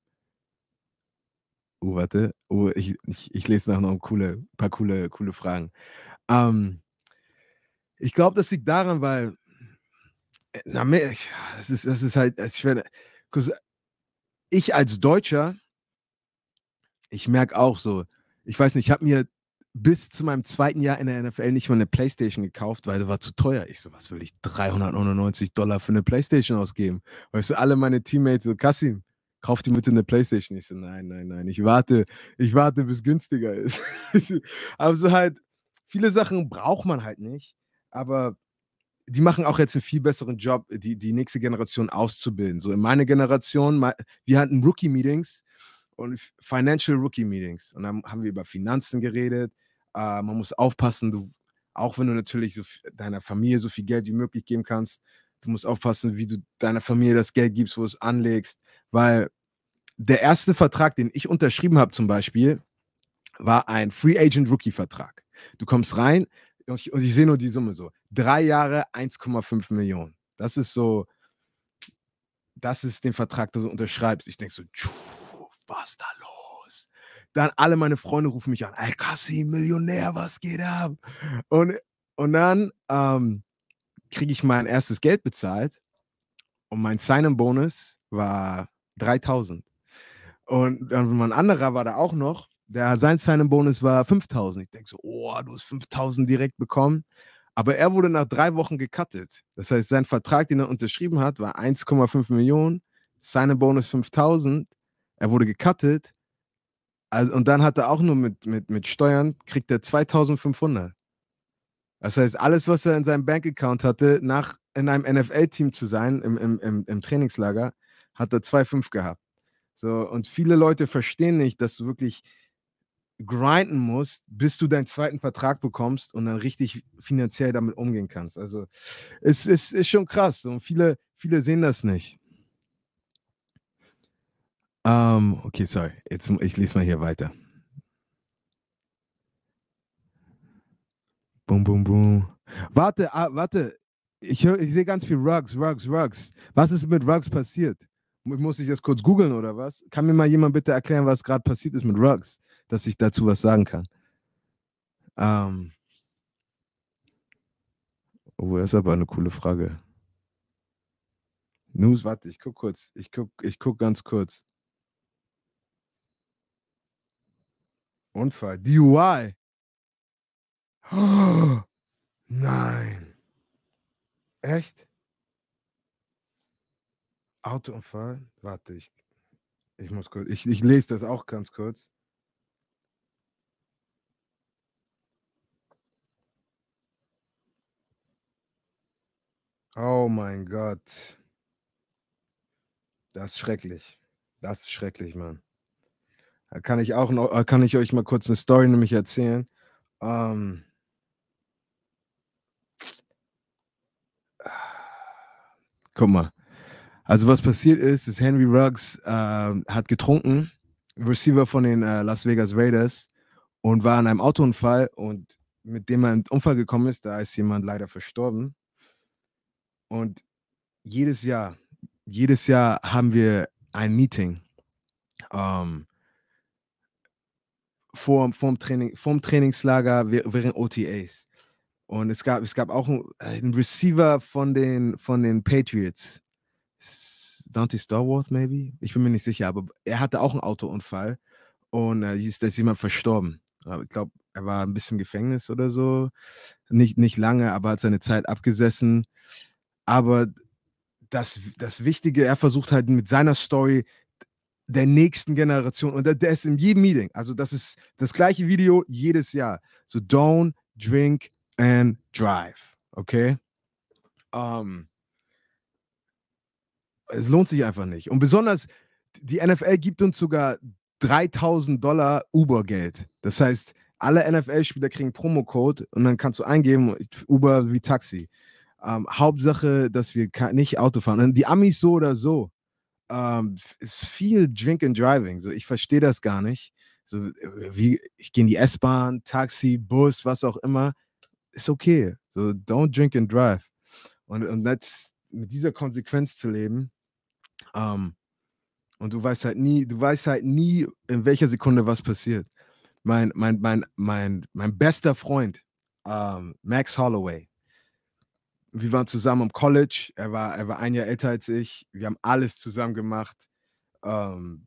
Oh, warte. Oh, ich, ich, ich lese nachher noch ein coole, paar coole, coole Fragen. Ähm, ich glaube, das liegt daran, weil. Äh, na, das ist, das ist halt. Also, ich, werde, ich als Deutscher, ich merke auch so, ich weiß nicht, ich habe mir bis zu meinem zweiten Jahr in der NFL nicht mal eine Playstation gekauft, weil das war zu teuer. Ich so, was will ich 399 Dollar für eine Playstation ausgeben? Weißt du, alle meine Teammates so, Kassim, kauf mit in der Playstation. Ich so, nein, nein, nein, ich warte, ich warte, bis günstiger ist. aber so halt, viele Sachen braucht man halt nicht, aber die machen auch jetzt einen viel besseren Job, die, die nächste Generation auszubilden. So in meiner Generation, wir hatten Rookie-Meetings und Financial Rookie-Meetings. Und dann haben wir über Finanzen geredet. Äh, man muss aufpassen, du, auch wenn du natürlich so deiner Familie so viel Geld wie möglich geben kannst, du musst aufpassen, wie du deiner Familie das Geld gibst, wo du es anlegst. Weil der erste Vertrag, den ich unterschrieben habe zum Beispiel, war ein Free Agent Rookie Vertrag. Du kommst rein und ich, und ich sehe nur die Summe so. Drei Jahre 1,5 Millionen. Das ist so, das ist den Vertrag, den du unterschreibst. Ich denke so, tschuh, was da los? Dann alle meine Freunde rufen mich an, ey Kassi, Millionär, was geht ab? Und, und dann ähm, kriege ich mein erstes Geld bezahlt und mein sign in bonus war 3000. Und dann ein anderer war da auch noch, der sein Sign-Bonus war 5000. Ich denke so, oh, du hast 5000 direkt bekommen. Aber er wurde nach drei Wochen gecuttet. Das heißt, sein Vertrag, den er unterschrieben hat, war 1,5 Millionen, seine bonus 5000. Er wurde gecuttet. Also, und dann hat er auch nur mit, mit, mit Steuern, kriegt er 2500. Das heißt, alles, was er in seinem Bankaccount hatte, nach in einem NFL-Team zu sein, im, im, im, im Trainingslager, hat er 2,5 gehabt. So, und viele Leute verstehen nicht, dass du wirklich grinden musst, bis du deinen zweiten Vertrag bekommst und dann richtig finanziell damit umgehen kannst. Also es, es ist schon krass und viele, viele sehen das nicht. Um, ähm, okay, sorry. Jetzt, ich lese mal hier weiter. Boom, boom, boom. Warte, ah, warte. Ich, ich sehe ganz viel Rugs, Rugs, Rugs. Was ist mit Rugs passiert? muss ich das kurz googeln oder was? Kann mir mal jemand bitte erklären, was gerade passiert ist mit Rugs, dass ich dazu was sagen kann? Ähm. Oh, das ist aber eine coole Frage. News, warte, ich guck kurz. Ich guck, ich guck ganz kurz. Unfall. DUI. Oh, nein. Echt? Autounfall. Warte, ich, ich muss kurz. Ich, ich lese das auch ganz kurz. Oh mein Gott. Das ist schrecklich. Das ist schrecklich, Mann. Da kann ich auch noch, äh, kann ich euch mal kurz eine Story nämlich erzählen. Ähm, ah. guck mal, also was passiert ist, ist Henry Ruggs äh, hat getrunken, Receiver von den äh, Las Vegas Raiders und war in einem Autounfall und mit dem er in Unfall gekommen ist, da ist jemand leider verstorben. Und jedes Jahr, jedes Jahr haben wir ein Meeting ähm, vor, vorm, Training, vorm Trainingslager während OTAs. Und es gab, es gab auch einen, einen Receiver von den, von den Patriots, Dante Starworth, maybe? Ich bin mir nicht sicher, aber er hatte auch einen Autounfall und äh, da ist jemand verstorben. Ich glaube, er war ein bisschen im Gefängnis oder so. Nicht, nicht lange, aber hat seine Zeit abgesessen. Aber das, das Wichtige, er versucht halt mit seiner Story der nächsten Generation und der, der ist in jedem Meeting. Also, das ist das gleiche Video jedes Jahr. So, don't drink and drive. Okay? Um, ähm, es lohnt sich einfach nicht. Und besonders, die NFL gibt uns sogar 3000 Dollar Uber-Geld. Das heißt, alle NFL-Spieler kriegen Promocode und dann kannst du eingeben, Uber wie Taxi. Ähm, Hauptsache, dass wir nicht Auto fahren. die Amis so oder so. Ähm, ist viel Drink and Driving. So, ich verstehe das gar nicht. So, wie, ich gehe in die S-Bahn, Taxi, Bus, was auch immer. Ist okay. So, don't drink and drive. Und, und das, mit dieser Konsequenz zu leben, ähm, und du weißt halt nie, du weißt halt nie, in welcher Sekunde was passiert. Mein, mein, mein, mein, mein bester Freund, ähm, Max Holloway, wir waren zusammen im College, er war, er war ein Jahr älter als ich, wir haben alles zusammen gemacht. Ähm,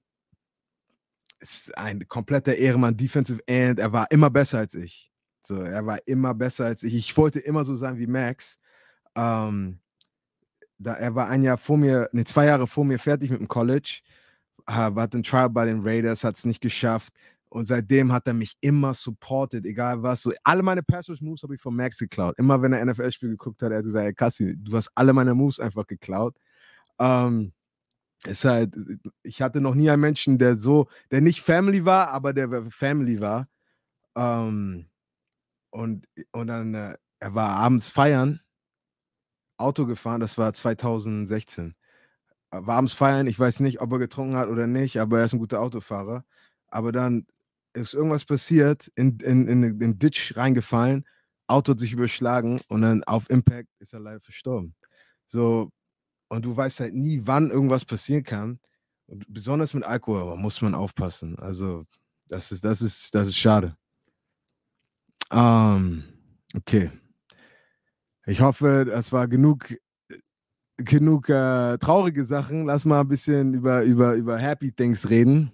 ist ein kompletter Ehrenmann, Defensive End, er war immer besser als ich. So, er war immer besser als ich. Ich wollte immer so sein wie Max. Ähm, da, er war ein Jahr vor mir, ne, zwei Jahre vor mir fertig mit dem College, hat ein Trial bei den Raiders, hat es nicht geschafft. Und seitdem hat er mich immer supported, egal was. So, alle meine Passage-Moves habe ich von Max geklaut. Immer wenn er NFL-Spiel geguckt hat, er hat gesagt, hey Kassi, du hast alle meine Moves einfach geklaut. Ähm, ist halt, ich hatte noch nie einen Menschen, der so, der nicht Family war, aber der Family war. Ähm, und, und dann, äh, er war abends feiern Auto gefahren, das war 2016. Äh, war abends feiern, ich weiß nicht, ob er getrunken hat oder nicht, aber er ist ein guter Autofahrer. Aber dann ist irgendwas passiert, in, in, in den Ditch reingefallen, Auto hat sich überschlagen und dann auf Impact ist er leider verstorben. So, und du weißt halt nie, wann irgendwas passieren kann. Und besonders mit Alkohol muss man aufpassen. Also, das ist, das ist, das ist schade. Ähm, okay. Ich hoffe, das war genug, äh, genug äh, traurige Sachen. Lass mal ein bisschen über, über, über Happy Things reden.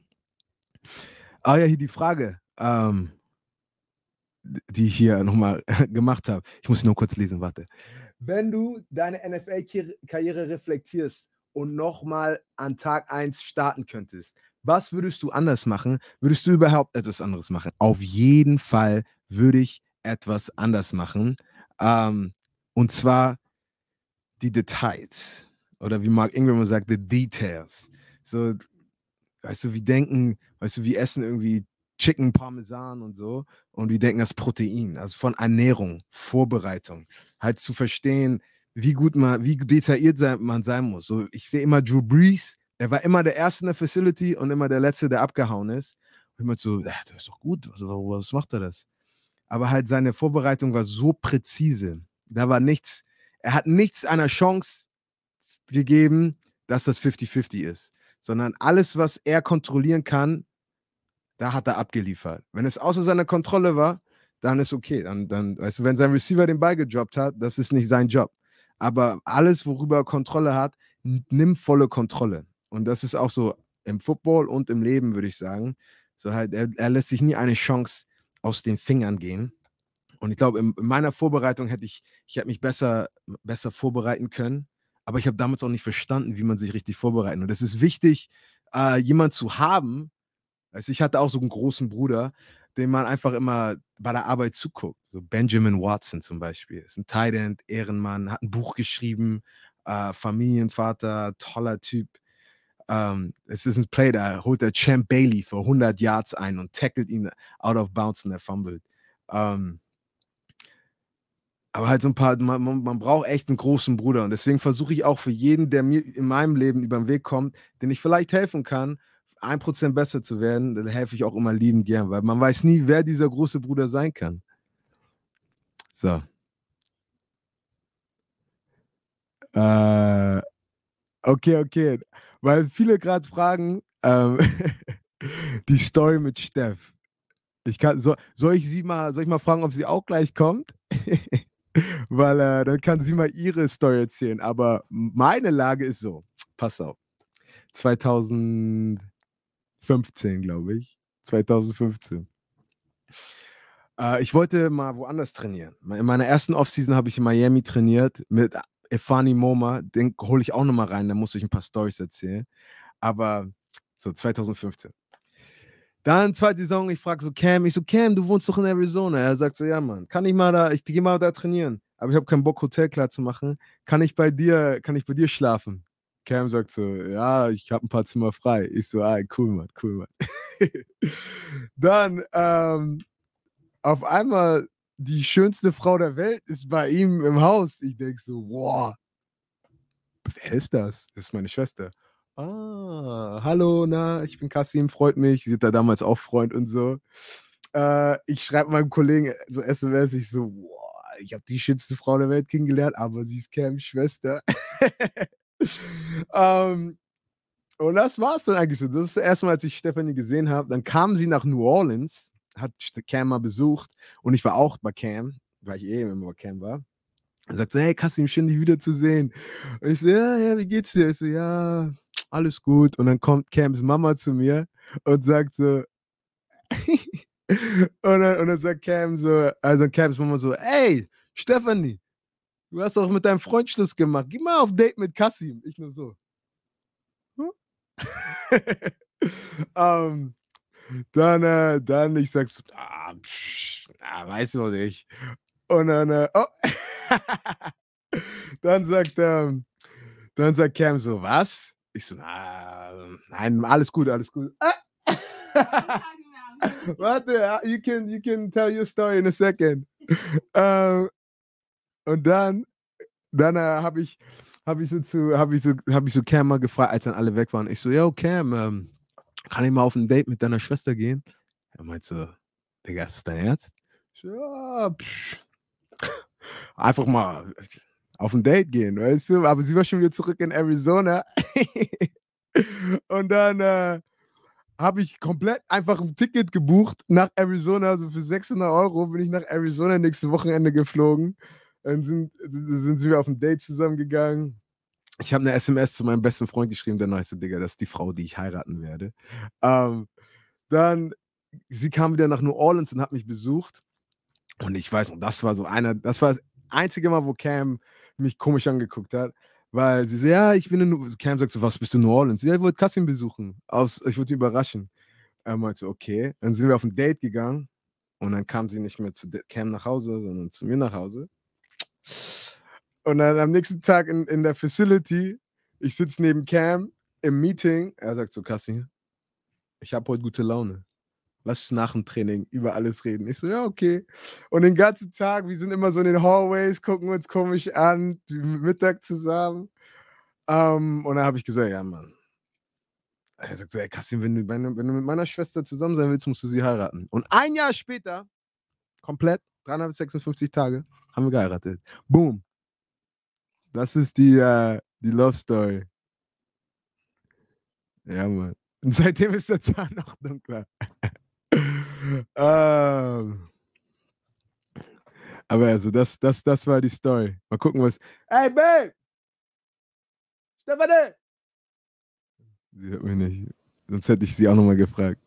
Ah ja, hier die Frage, ähm, die ich hier nochmal gemacht habe. Ich muss sie nur kurz lesen, warte. Wenn du deine NFL-Karriere reflektierst und nochmal an Tag 1 starten könntest, was würdest du anders machen? Würdest du überhaupt etwas anderes machen? Auf jeden Fall würde ich etwas anders machen. Ähm, und zwar die Details. Oder wie Mark Ingram sagt, the details. So, weißt du, wir denken, weißt du, wir essen irgendwie Chicken Parmesan und so. Und wir denken das Protein, also von Ernährung, Vorbereitung. Halt zu verstehen, wie gut man, wie detailliert man sein muss. So, ich sehe immer Drew Brees, er war immer der Erste in der Facility und immer der Letzte, der abgehauen ist. Und immer so, ja, das ist doch gut, was, was macht er das? Aber halt seine Vorbereitung war so präzise. Da war nichts. Er hat nichts einer Chance gegeben, dass das 50-50 ist, sondern alles, was er kontrollieren kann, da hat er abgeliefert. Wenn es außer seiner Kontrolle war, dann ist okay. Dann, dann, weißt du, wenn sein Receiver den Ball gedroppt hat, das ist nicht sein Job. Aber alles, worüber er Kontrolle hat, nimmt volle Kontrolle. Und das ist auch so im Football und im Leben, würde ich sagen. So halt, er, er lässt sich nie eine Chance aus den Fingern gehen. Und ich glaube, in, in, meiner Vorbereitung hätte ich, ich hätte mich besser, besser vorbereiten können. Aber ich habe damals auch nicht verstanden, wie man sich richtig vorbereiten. Und es ist wichtig, äh, jemand zu haben. Also ich hatte auch so einen großen Bruder, dem man einfach immer bei der Arbeit zuguckt. So Benjamin Watson zum Beispiel, ist ein Tight End, Ehrenmann, hat ein Buch geschrieben, äh, Familienvater, toller Typ. Um, ähm, es ist ein Play, da holt der Champ Bailey für 100 Yards ein und tackelt ihn out of bounds und er fummelt. Um, ähm, aber halt so ein paar, man, man braucht echt einen großen Bruder. Und deswegen versuche ich auch für jeden, der mir in meinem Leben über den Weg kommt, den ich vielleicht helfen kann, ein Prozent besser zu werden, dann helfe ich auch immer lieben gern, weil man weiß nie, wer dieser große Bruder sein kann. So. Äh, okay, okay. Weil viele gerade fragen, ähm, die Story mit Steff. Ich kann, so, soll ich sie mal, soll ich mal fragen, ob sie auch gleich kommt? Weil äh, dann kann sie mal ihre Story erzählen. Aber meine Lage ist so: Pass auf. 2015, glaube ich. 2015. Äh, ich wollte mal woanders trainieren. In meiner ersten Offseason habe ich in Miami trainiert mit Efani Moma. Den hole ich auch nochmal rein, da muss ich ein paar Storys erzählen. Aber so 2015. Dann zweite Saison, ich frage so Cam, ich so Cam, du wohnst doch in Arizona. Er sagt so, ja Mann, kann ich mal da, ich gehe mal da trainieren, aber ich habe keinen Bock Hotel klar zu machen. Kann ich bei dir, kann ich bei dir schlafen? Cam sagt so, ja, ich habe ein paar Zimmer frei. Ich so, ah, cool Mann, cool Mann. Dann ähm, auf einmal die schönste Frau der Welt ist bei ihm im Haus. Ich denke so, wow, wer ist das? Das ist meine Schwester. Ah, hallo, na, ich bin Kasim, freut mich. Sieht da damals auch Freund und so. Äh, ich schreibe meinem Kollegen äh, so SMS, ich so, boah, ich habe die schönste Frau der Welt kennengelernt, aber sie ist Cam Schwester. ähm, und das war es dann eigentlich so. Das ist das erste Mal, als ich Stephanie gesehen habe. Dann kam sie nach New Orleans, hat Cam mal besucht und ich war auch bei Cam, weil ich eh immer bei Cam war. Er sagt so, hey Kassim, schön dich wiederzusehen. Und ich so, ja, ja, wie geht's dir? Ich so, ja, alles gut. Und dann kommt Cams Mama zu mir und sagt so, und, dann, und dann sagt Cam so, also Cams Mama so, hey, Stephanie, du hast doch mit deinem Freund Schluss gemacht. Geh mal auf Date mit Kassim. Ich nur so. um, hm? ähm, dann, äh, dann, ich sag's, ah, psch, ah, weiß noch nicht. Und dann, äh, oh. dann sagt, ähm, dann sagt Cam so, was? Ich so, na, nein, alles gut, alles gut. Warte, you can, you can tell your story in a second. ähm, und dann, dann äh, habe ich, habe ich so zu, habe ich so, habe ich so Cam mal gefragt, als dann alle weg waren. Ich so, yo, Cam, ähm, kann ich mal auf ein Date mit deiner Schwester gehen? Er meinte so, Digga, ist das dein Ernst? Ja, psch, einfach mal auf ein Date gehen, weißt du? Aber sie war schon wieder zurück in Arizona. und dann äh, habe ich komplett einfach ein Ticket gebucht nach Arizona. Also für 600 Euro bin ich nach Arizona nächstes Wochenende geflogen. Dann sind, sind sie wieder auf ein Date zusammengegangen. Ich habe eine SMS zu meinem besten Freund geschrieben, der neueste Digga, das ist die Frau, die ich heiraten werde. Ähm, dann, sie kam wieder nach New Orleans und hat mich besucht. Und ich weiß, und das war so einer, das war das einzige Mal, wo Cam mich komisch angeguckt hat, weil sie so, ja, ich bin in New Cam sagt so, was bist du in New Orleans? Ja, ich wollte Cassim besuchen. Aus, ich wollte ihn überraschen. Er meinte, so, okay. Dann sind wir auf ein Date gegangen und dann kam sie nicht mehr zu Cam nach Hause, sondern zu mir nach Hause. Und dann am nächsten Tag in, in der Facility, ich sitze neben Cam im Meeting. Er sagt so, Cassie, ich habe heute gute Laune lass nach dem Training über alles reden. Ich so, ja, okay. Und den ganzen Tag, wir sind immer so in den Hallways, gucken uns komisch an, Mittag zusammen. Um, ähm, und dann habe ich gesagt, ja, Mann. Er sagt so, ey, Kassim, wenn du, wenn du mit meiner Schwester zusammen sein willst, musst du sie heiraten. Und ein Jahr später, komplett, 356 Tage, haben wir geheiratet. Boom. Das ist die, uh, die Love Story. Ja, Mann. Und seitdem ist der Zahn noch dunkler ähm. Aber also, das, das, das war die Story. Mal gucken, was. Hey, Babe! Stefanie! Sie hört mich nicht. Sonst hätte ich sie auch nochmal gefragt.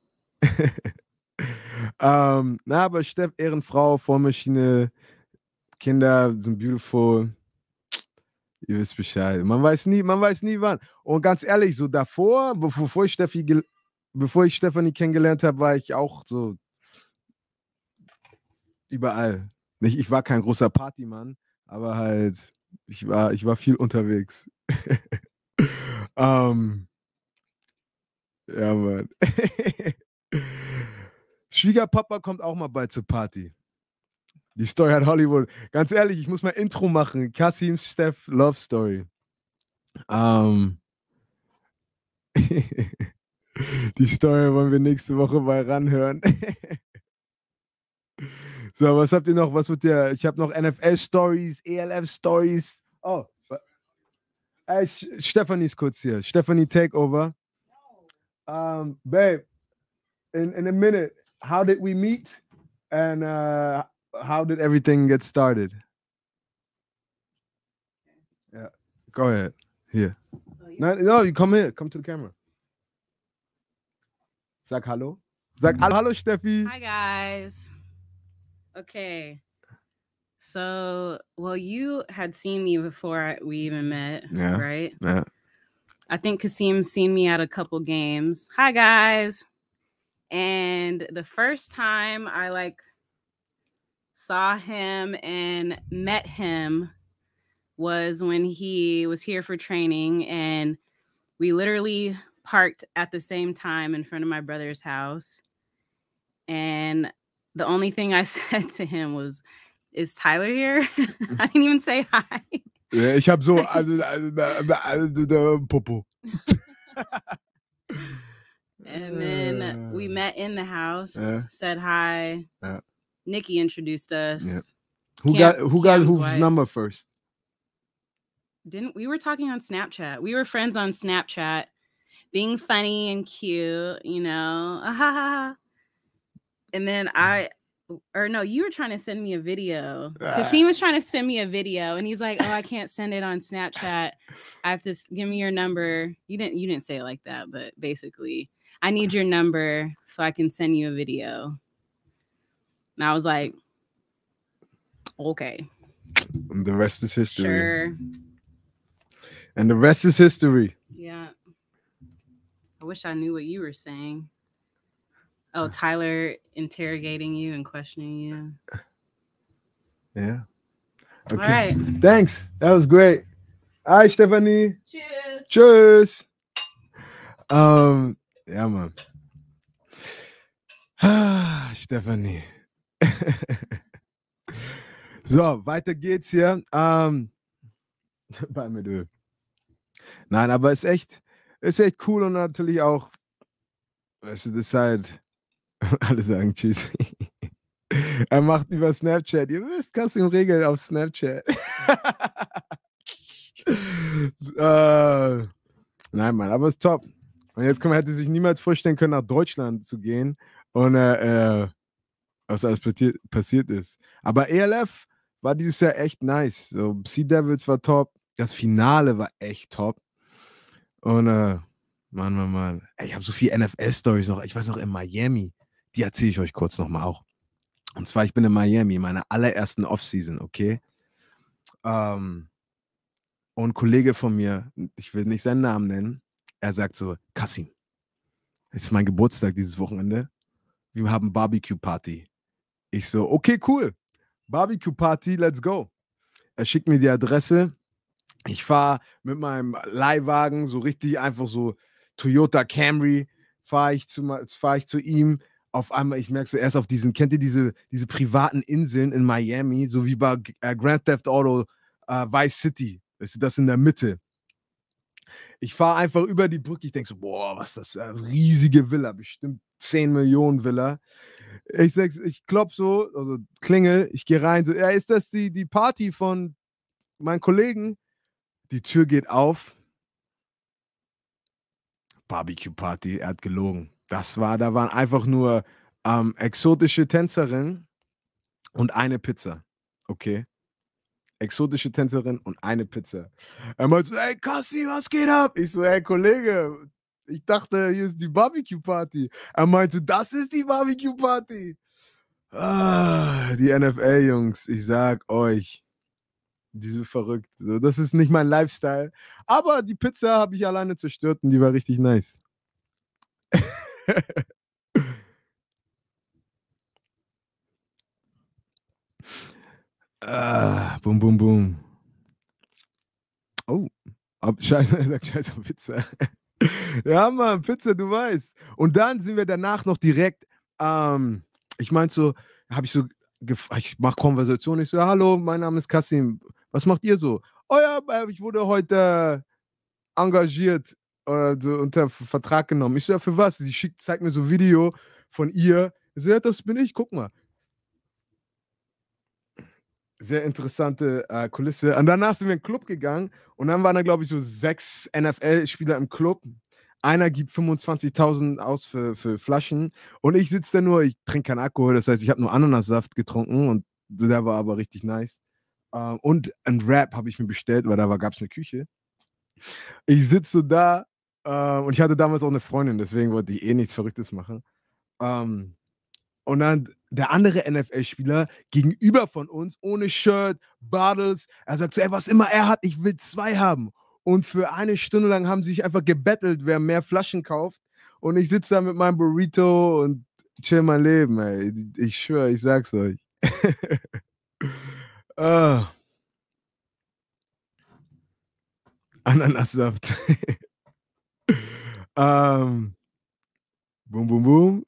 ähm, na, aber Steff, Ehrenfrau, Vormaschine, Kinder, so beautiful. Ihr wisst Bescheid. Man weiß nie, man weiß nie wann. Und ganz ehrlich, so davor, bevor ich Steffi bevor ich Stefanie kennengelernt habe, war ich auch so überall. Nicht, ich war kein großer Partymann, aber halt, ich war, ich war viel unterwegs. ähm, ja, Mann. Schwiegerpapa kommt auch mal bald zur Party. Die Story hat Hollywood. Ganz ehrlich, ich muss mal Intro machen. Kassims Steph Love Story. Ähm. Die Story wollen wir nächste Woche mal ranhören. so, was habt ihr noch? Was wird der? Ich habe noch NFL-Stories, ELF-Stories. Oh, Ey, Stefanie ist kurz hier. Stephanie, Takeover. Um, babe, in, in a minute, how did we meet and uh, how did everything get started? Yeah, go ahead. Here. Oh, no, no, you come here. Come to the camera. Sag Hallo. Sag hello, hallo Steffi. Hi, guys. Okay. So, well, you had seen me before we even met, yeah. right? Yeah. I think Kasim's seen me at a couple games. Hi, guys. And the first time I like saw him and met him was when he was here for training and we literally parked at the same time in front of my brother's house. And the only thing I said to him was, Is Tyler here? I didn't even say hi. Ich habe so Popo. and then we met in the house, yeah. said hi. Yeah. Nikki introduced us. Yeah. Who Cam, got who Cam's got whose number first? Didn't we were talking on Snapchat. We were friends on Snapchat being funny and cute, you know. and then mm. I or no, you were trying to send me a video. Because ah. he was trying to send me a video and he's like, Oh, I can't send it on Snapchat. I have to give me your number. You didn't you didn't say it like that, but basically, I need your number so I can send you a video. And I was like, Okay. the rest is history. Sure. And the rest is history wish I knew what you were saying. Oh, Tyler interrogating you and questioning you. Yeah. Okay. All right. Thanks. That was great. All right, Stephanie. Cheers. Cheers. Um, yeah, man. Ah, Stephanie. so, weiter geht's hier. Ähm, bei mir, du. Nein, aber ist echt. ist echt cool und natürlich auch, weißt du, das ist halt, alle sagen Tschüss. er macht über Snapchat. Ihr wisst, Casting regelt auf Snapchat. äh, nein, Mann, aber ist top. Und jetzt man, hätte sich niemals vorstellen können, nach Deutschland zu gehen und äh, äh was alles passiert ist. Aber ELF war dieses Jahr echt nice. So, Sea Devils war top. Das Finale war echt top. Und äh, Mann, Mann, Mann. Ey, ich habe so viele NFL-Stories noch. Ich weiß noch, in Miami, die erzähle ich euch kurz nochmal auch. Und zwar, ich bin in Miami, meiner allerersten Offseason, okay? Ähm, und ein Kollege von mir, ich will nicht seinen Namen nennen, er sagt so, Kassim, es ist mein Geburtstag dieses Wochenende. Wir haben Barbecue-Party. Ich so, okay, cool. Barbecue-Party, let's go. Er schickt mir die Adresse ich fahre mit meinem Leihwagen so richtig einfach so Toyota Camry, fahre ich, zu, fahr ich zu ihm. Auf einmal, ich merke so erst auf diesen, kennt ihr diese, diese privaten Inseln in Miami, so wie bei äh, Grand Theft Auto äh, Vice City, weißt du, das in der Mitte. Ich fahre einfach über die Brücke, ich denke so, boah, was ist das für eine riesige Villa, bestimmt 10 Millionen Villa. Ich, sag, ich klopf so, also klingel, ich gehe rein, so, ja, ist das die, die Party von meinen Kollegen? Die Tür geht auf. Barbecue Party, er hat gelogen. Das war, da waren einfach nur ähm, exotische Tänzerinnen und eine Pizza. Okay. Exotische Tänzerin und eine Pizza. Er meinte so, ey Cassie, was geht ab? Ich so, ey Kollege, ich dachte, hier ist die Barbecue-Party. Er meinte, das ist die Barbecue-Party. Ah, die NFL-Jungs, ich sag euch, die sind verrückt. So, das ist nicht mein Lifestyle. Aber die Pizza habe ich alleine zerstört und die war richtig nice. ah, boom, boom, boom. Oh, ab, scheiße, er sagt scheiße Pizza. ja, Mann, Pizza, du weißt. Und dann sind wir danach noch direkt, ähm, ich meine so, habe ich so, ich mache Konversation, ich so, hallo, mein Name ist Kassim, was macht ihr so? Oh ja, äh, ich wurde heute engagiert oder so also unter Vertrag genommen. Ich so, ja, für was? Sie schickt, zeigt mir so ein Video von ihr. Ich so, ja, das bin ich, guck mal. Sehr interessante äh, Kulisse. Und danach sind wir in den Club gegangen und dann waren da, glaube ich, so sechs NFL-Spieler im Club. Einer gibt 25.000 aus für, für Flaschen und ich sitze da nur, ich trinke keinen Alkohol, das heißt, ich habe nur Ananassaft getrunken und der war aber richtig nice. Äh, und ein Wrap habe ich mir bestellt, weil da gab es eine Küche. Ich sitze da äh, und ich hatte damals auch eine Freundin, deswegen wollte ich eh nichts Verrücktes machen. Ähm, und dann der andere NFL-Spieler gegenüber von uns, ohne Shirt, Bottles, Er sagt so, ey, was immer er hat, ich will zwei haben. Und für eine Stunde lang haben sie sich einfach gebettelt, wer mehr Flaschen kauft. Und ich sitze da mit meinem Burrito und chill mein Leben, ey. Ich schwöre, ich sag's euch. Äh. Ananassaft. ähm, boom, boom, boom.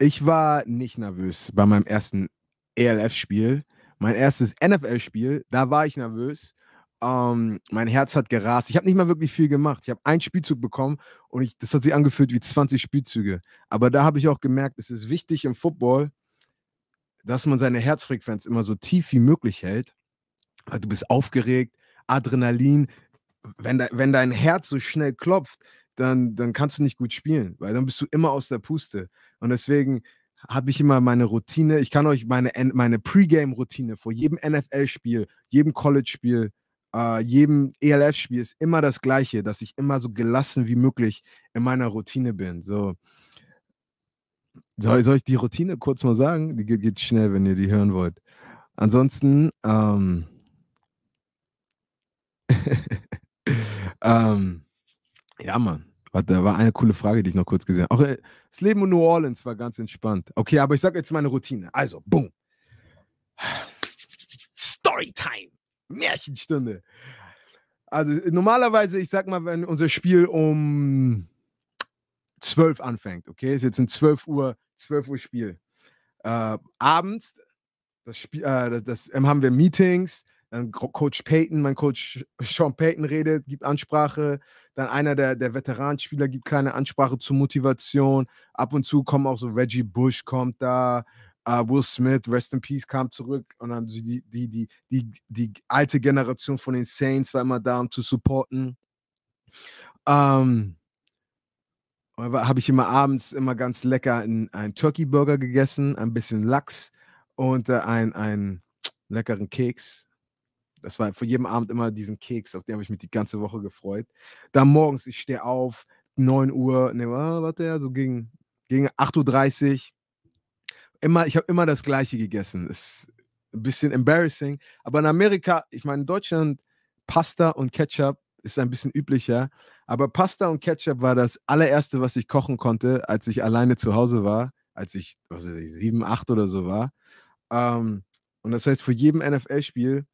Ich war nicht nervös bei meinem ersten ELF-Spiel. Mein erstes NFL-Spiel, da war ich nervös. Ähm, mein Herz hat gerast. Ich habe nicht mal wirklich viel gemacht. Ich habe einen Spielzug bekommen und ich, das hat sich angefühlt wie 20 Spielzüge. Aber da habe ich auch gemerkt, es ist wichtig im Football, dass man seine Herzfrequenz immer so tief wie möglich hält. Also, du bist aufgeregt, Adrenalin. Wenn, de, wenn dein Herz so schnell klopft, dann, dann kannst du nicht gut spielen, weil dann bist du immer aus der Puste. Und deswegen habe ich immer meine Routine. Ich kann euch meine, meine Pre-Game-Routine vor jedem NFL-Spiel, jedem College-Spiel, äh, jedem ELF-Spiel ist immer das Gleiche, dass ich immer so gelassen wie möglich in meiner Routine bin. So, soll, äh soll ich die Routine kurz mal sagen? Die geht, geht schnell, wenn ihr die hören wollt. Ansonsten, ähm, ähm, ja, Mann. Warte, da war eine coole Frage, die ich noch kurz gesehen habe. Äh, das Leben in New Orleans war ganz entspannt. Okay, aber ich sage jetzt meine Routine. Also, boom. Storytime. Märchenstunde. Also normalerweise, ich sag mal, wenn unser Spiel um 12 anfängt. Okay, ist jetzt ein 12 Uhr, 12 Uhr Spiel. Äh, abends das Spiel, äh, das, ähm, haben wir Meetings, dann Coach Payton, mein Coach Sean Payton redet, gibt Ansprache, dann einer der, der Veteranspieler gibt kleine Ansprache zur Motivation. Ab und zu kommen auch so Reggie Bush kommt da, Uh, Will Smith, Rest in Peace, kam zurück und dann die, die, die, die, die alte Generation von den Saints war immer da, um zu supporten. Ähm, habe ich immer abends immer ganz lecker einen Turkey Burger gegessen, ein bisschen Lachs und äh, einen leckeren Keks. Das war vor jedem Abend immer diesen Keks, auf den habe ich mich die ganze Woche gefreut. Dann morgens, ich stehe auf, 9 Uhr, ne, warte, ja, so gegen, gegen 8.30 Uhr. Immer, ich habe immer das Gleiche gegessen. Ist ein bisschen embarrassing. Aber in Amerika, ich meine, in Deutschland, Pasta und Ketchup ist ein bisschen üblicher. Aber Pasta und Ketchup war das allererste, was ich kochen konnte, als ich alleine zu Hause war, als ich, was weiß ich, sieben, acht oder so war. Ähm, und das heißt, vor jedem NFL-Spiel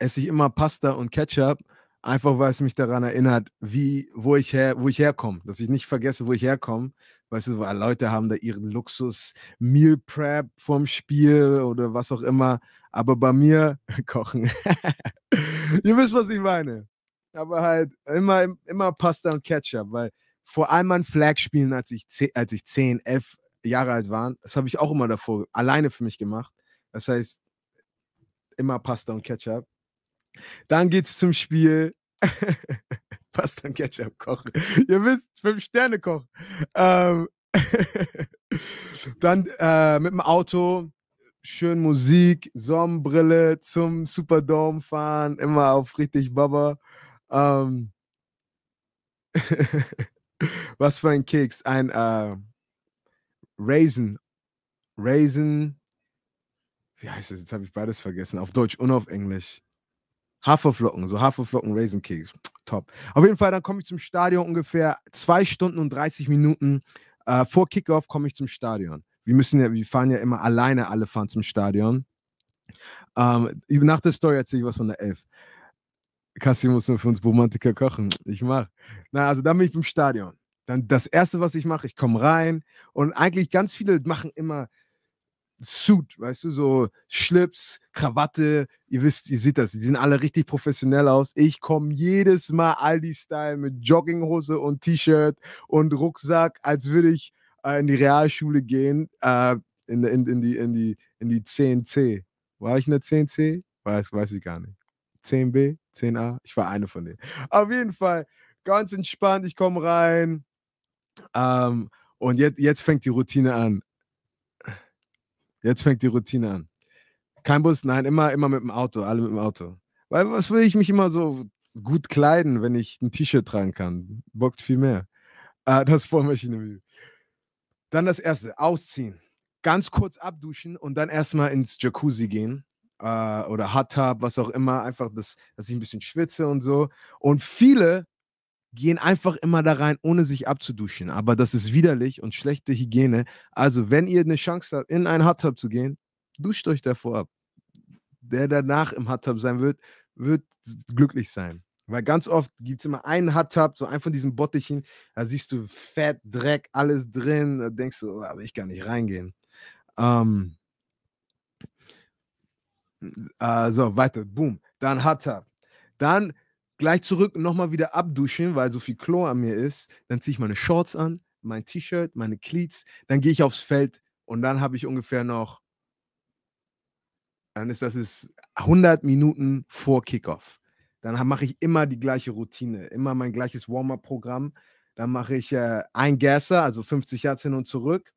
esse ich immer Pasta und Ketchup, einfach weil es mich daran erinnert, wie, wo ich her, wo ich herkomme, dass ich nicht vergesse, wo ich herkomme. Weißt du, weil Leute haben da ihren Luxus Meal Prep vom Spiel oder was auch immer. Aber bei mir kochen. Ihr wisst, was ich meine aber halt immer, immer Pasta und Ketchup, weil vor allem an Flag-Spielen, als ich, 10, als ich 10, 11 Jahre alt war, das habe ich auch immer davor alleine für mich gemacht. Das heißt, immer Pasta und Ketchup. Dann geht es zum Spiel. Pasta und Ketchup kochen. Ihr wisst, fünf Sterne kochen. Ähm dann äh, mit dem Auto, schön Musik, Sonnenbrille zum Superdome fahren, immer auf richtig Baba. Ähm, was für ein Keks? Ein äh, Raisin. Raisin. Wie heißt es? Jetzt habe ich beides vergessen. Auf Deutsch und auf Englisch. Haferflocken, so Haferflocken, Raisin Keks. Top. Auf jeden Fall, dann komme ich zum Stadion ungefähr zwei Stunden und 30 Minuten äh, vor Kickoff komme ich zum Stadion. Wir müssen ja, wir fahren ja immer alleine, alle fahren zum Stadion. Ähm, nach der Story erzähle ich was von der Elf. Kassi muss nur für uns Romantiker kochen. Ich mache. Na, also dann bin ich im Stadion. Dann das Erste, was ich mache, ich komme rein und eigentlich ganz viele machen immer Suit, weißt du, so Schlips, Krawatte, ihr wisst, ihr seht das, die sehen alle richtig professionell aus. Ich komme jedes Mal Aldi-Style mit Jogginghose und T-Shirt und Rucksack, als würde ich äh, in die Realschule gehen, äh, in, in, in, die, in, die, in die CNC. War ich in der CNC? Weiß, weiß ich gar nicht. 10b, 10a. Ich war eine von denen. Auf jeden Fall ganz entspannt. Ich komme rein. Ähm, und jetzt, jetzt fängt die Routine an. Jetzt fängt die Routine an. Kein Bus, nein, immer, immer mit dem Auto, alle mit dem Auto. Weil was will ich mich immer so gut kleiden, wenn ich ein T-Shirt tragen kann? Bockt viel mehr. Äh, das Vollmaschine. Dann das erste, ausziehen. Ganz kurz abduschen und dann erstmal ins Jacuzzi gehen äh, oder Hot Tub, was auch immer, einfach, das, dass ich ein bisschen schwitze und so. Und viele gehen einfach immer da rein, ohne sich abzuduschen. Aber das ist widerlich und schlechte Hygiene. Also, wenn ihr eine Chance habt, in einen Hot Tub zu gehen, duscht euch davor ab. Der danach im Hot Tub sein wird, wird glücklich sein. Weil ganz oft gibt es immer einen Hot Tub, so einen von diesen Bottichen, da siehst du Fett, Dreck, alles drin, da denkst du, oh, aber ich kann nicht reingehen. Ähm, äh, so, weiter, boom. Dann hat er. Dann gleich zurück nochmal wieder abduschen, weil so viel Chlor an mir ist. Dann ziehe ich meine Shorts an, mein T-Shirt, meine Cleats. Dann gehe ich aufs Feld und dann habe ich ungefähr noch, dann ist das ist 100 Minuten vor Kickoff. Dann mache ich immer die gleiche Routine, immer mein gleiches Warm-up-Programm. Dann mache ich äh, ein Gasser, also 50 Yards hin und zurück.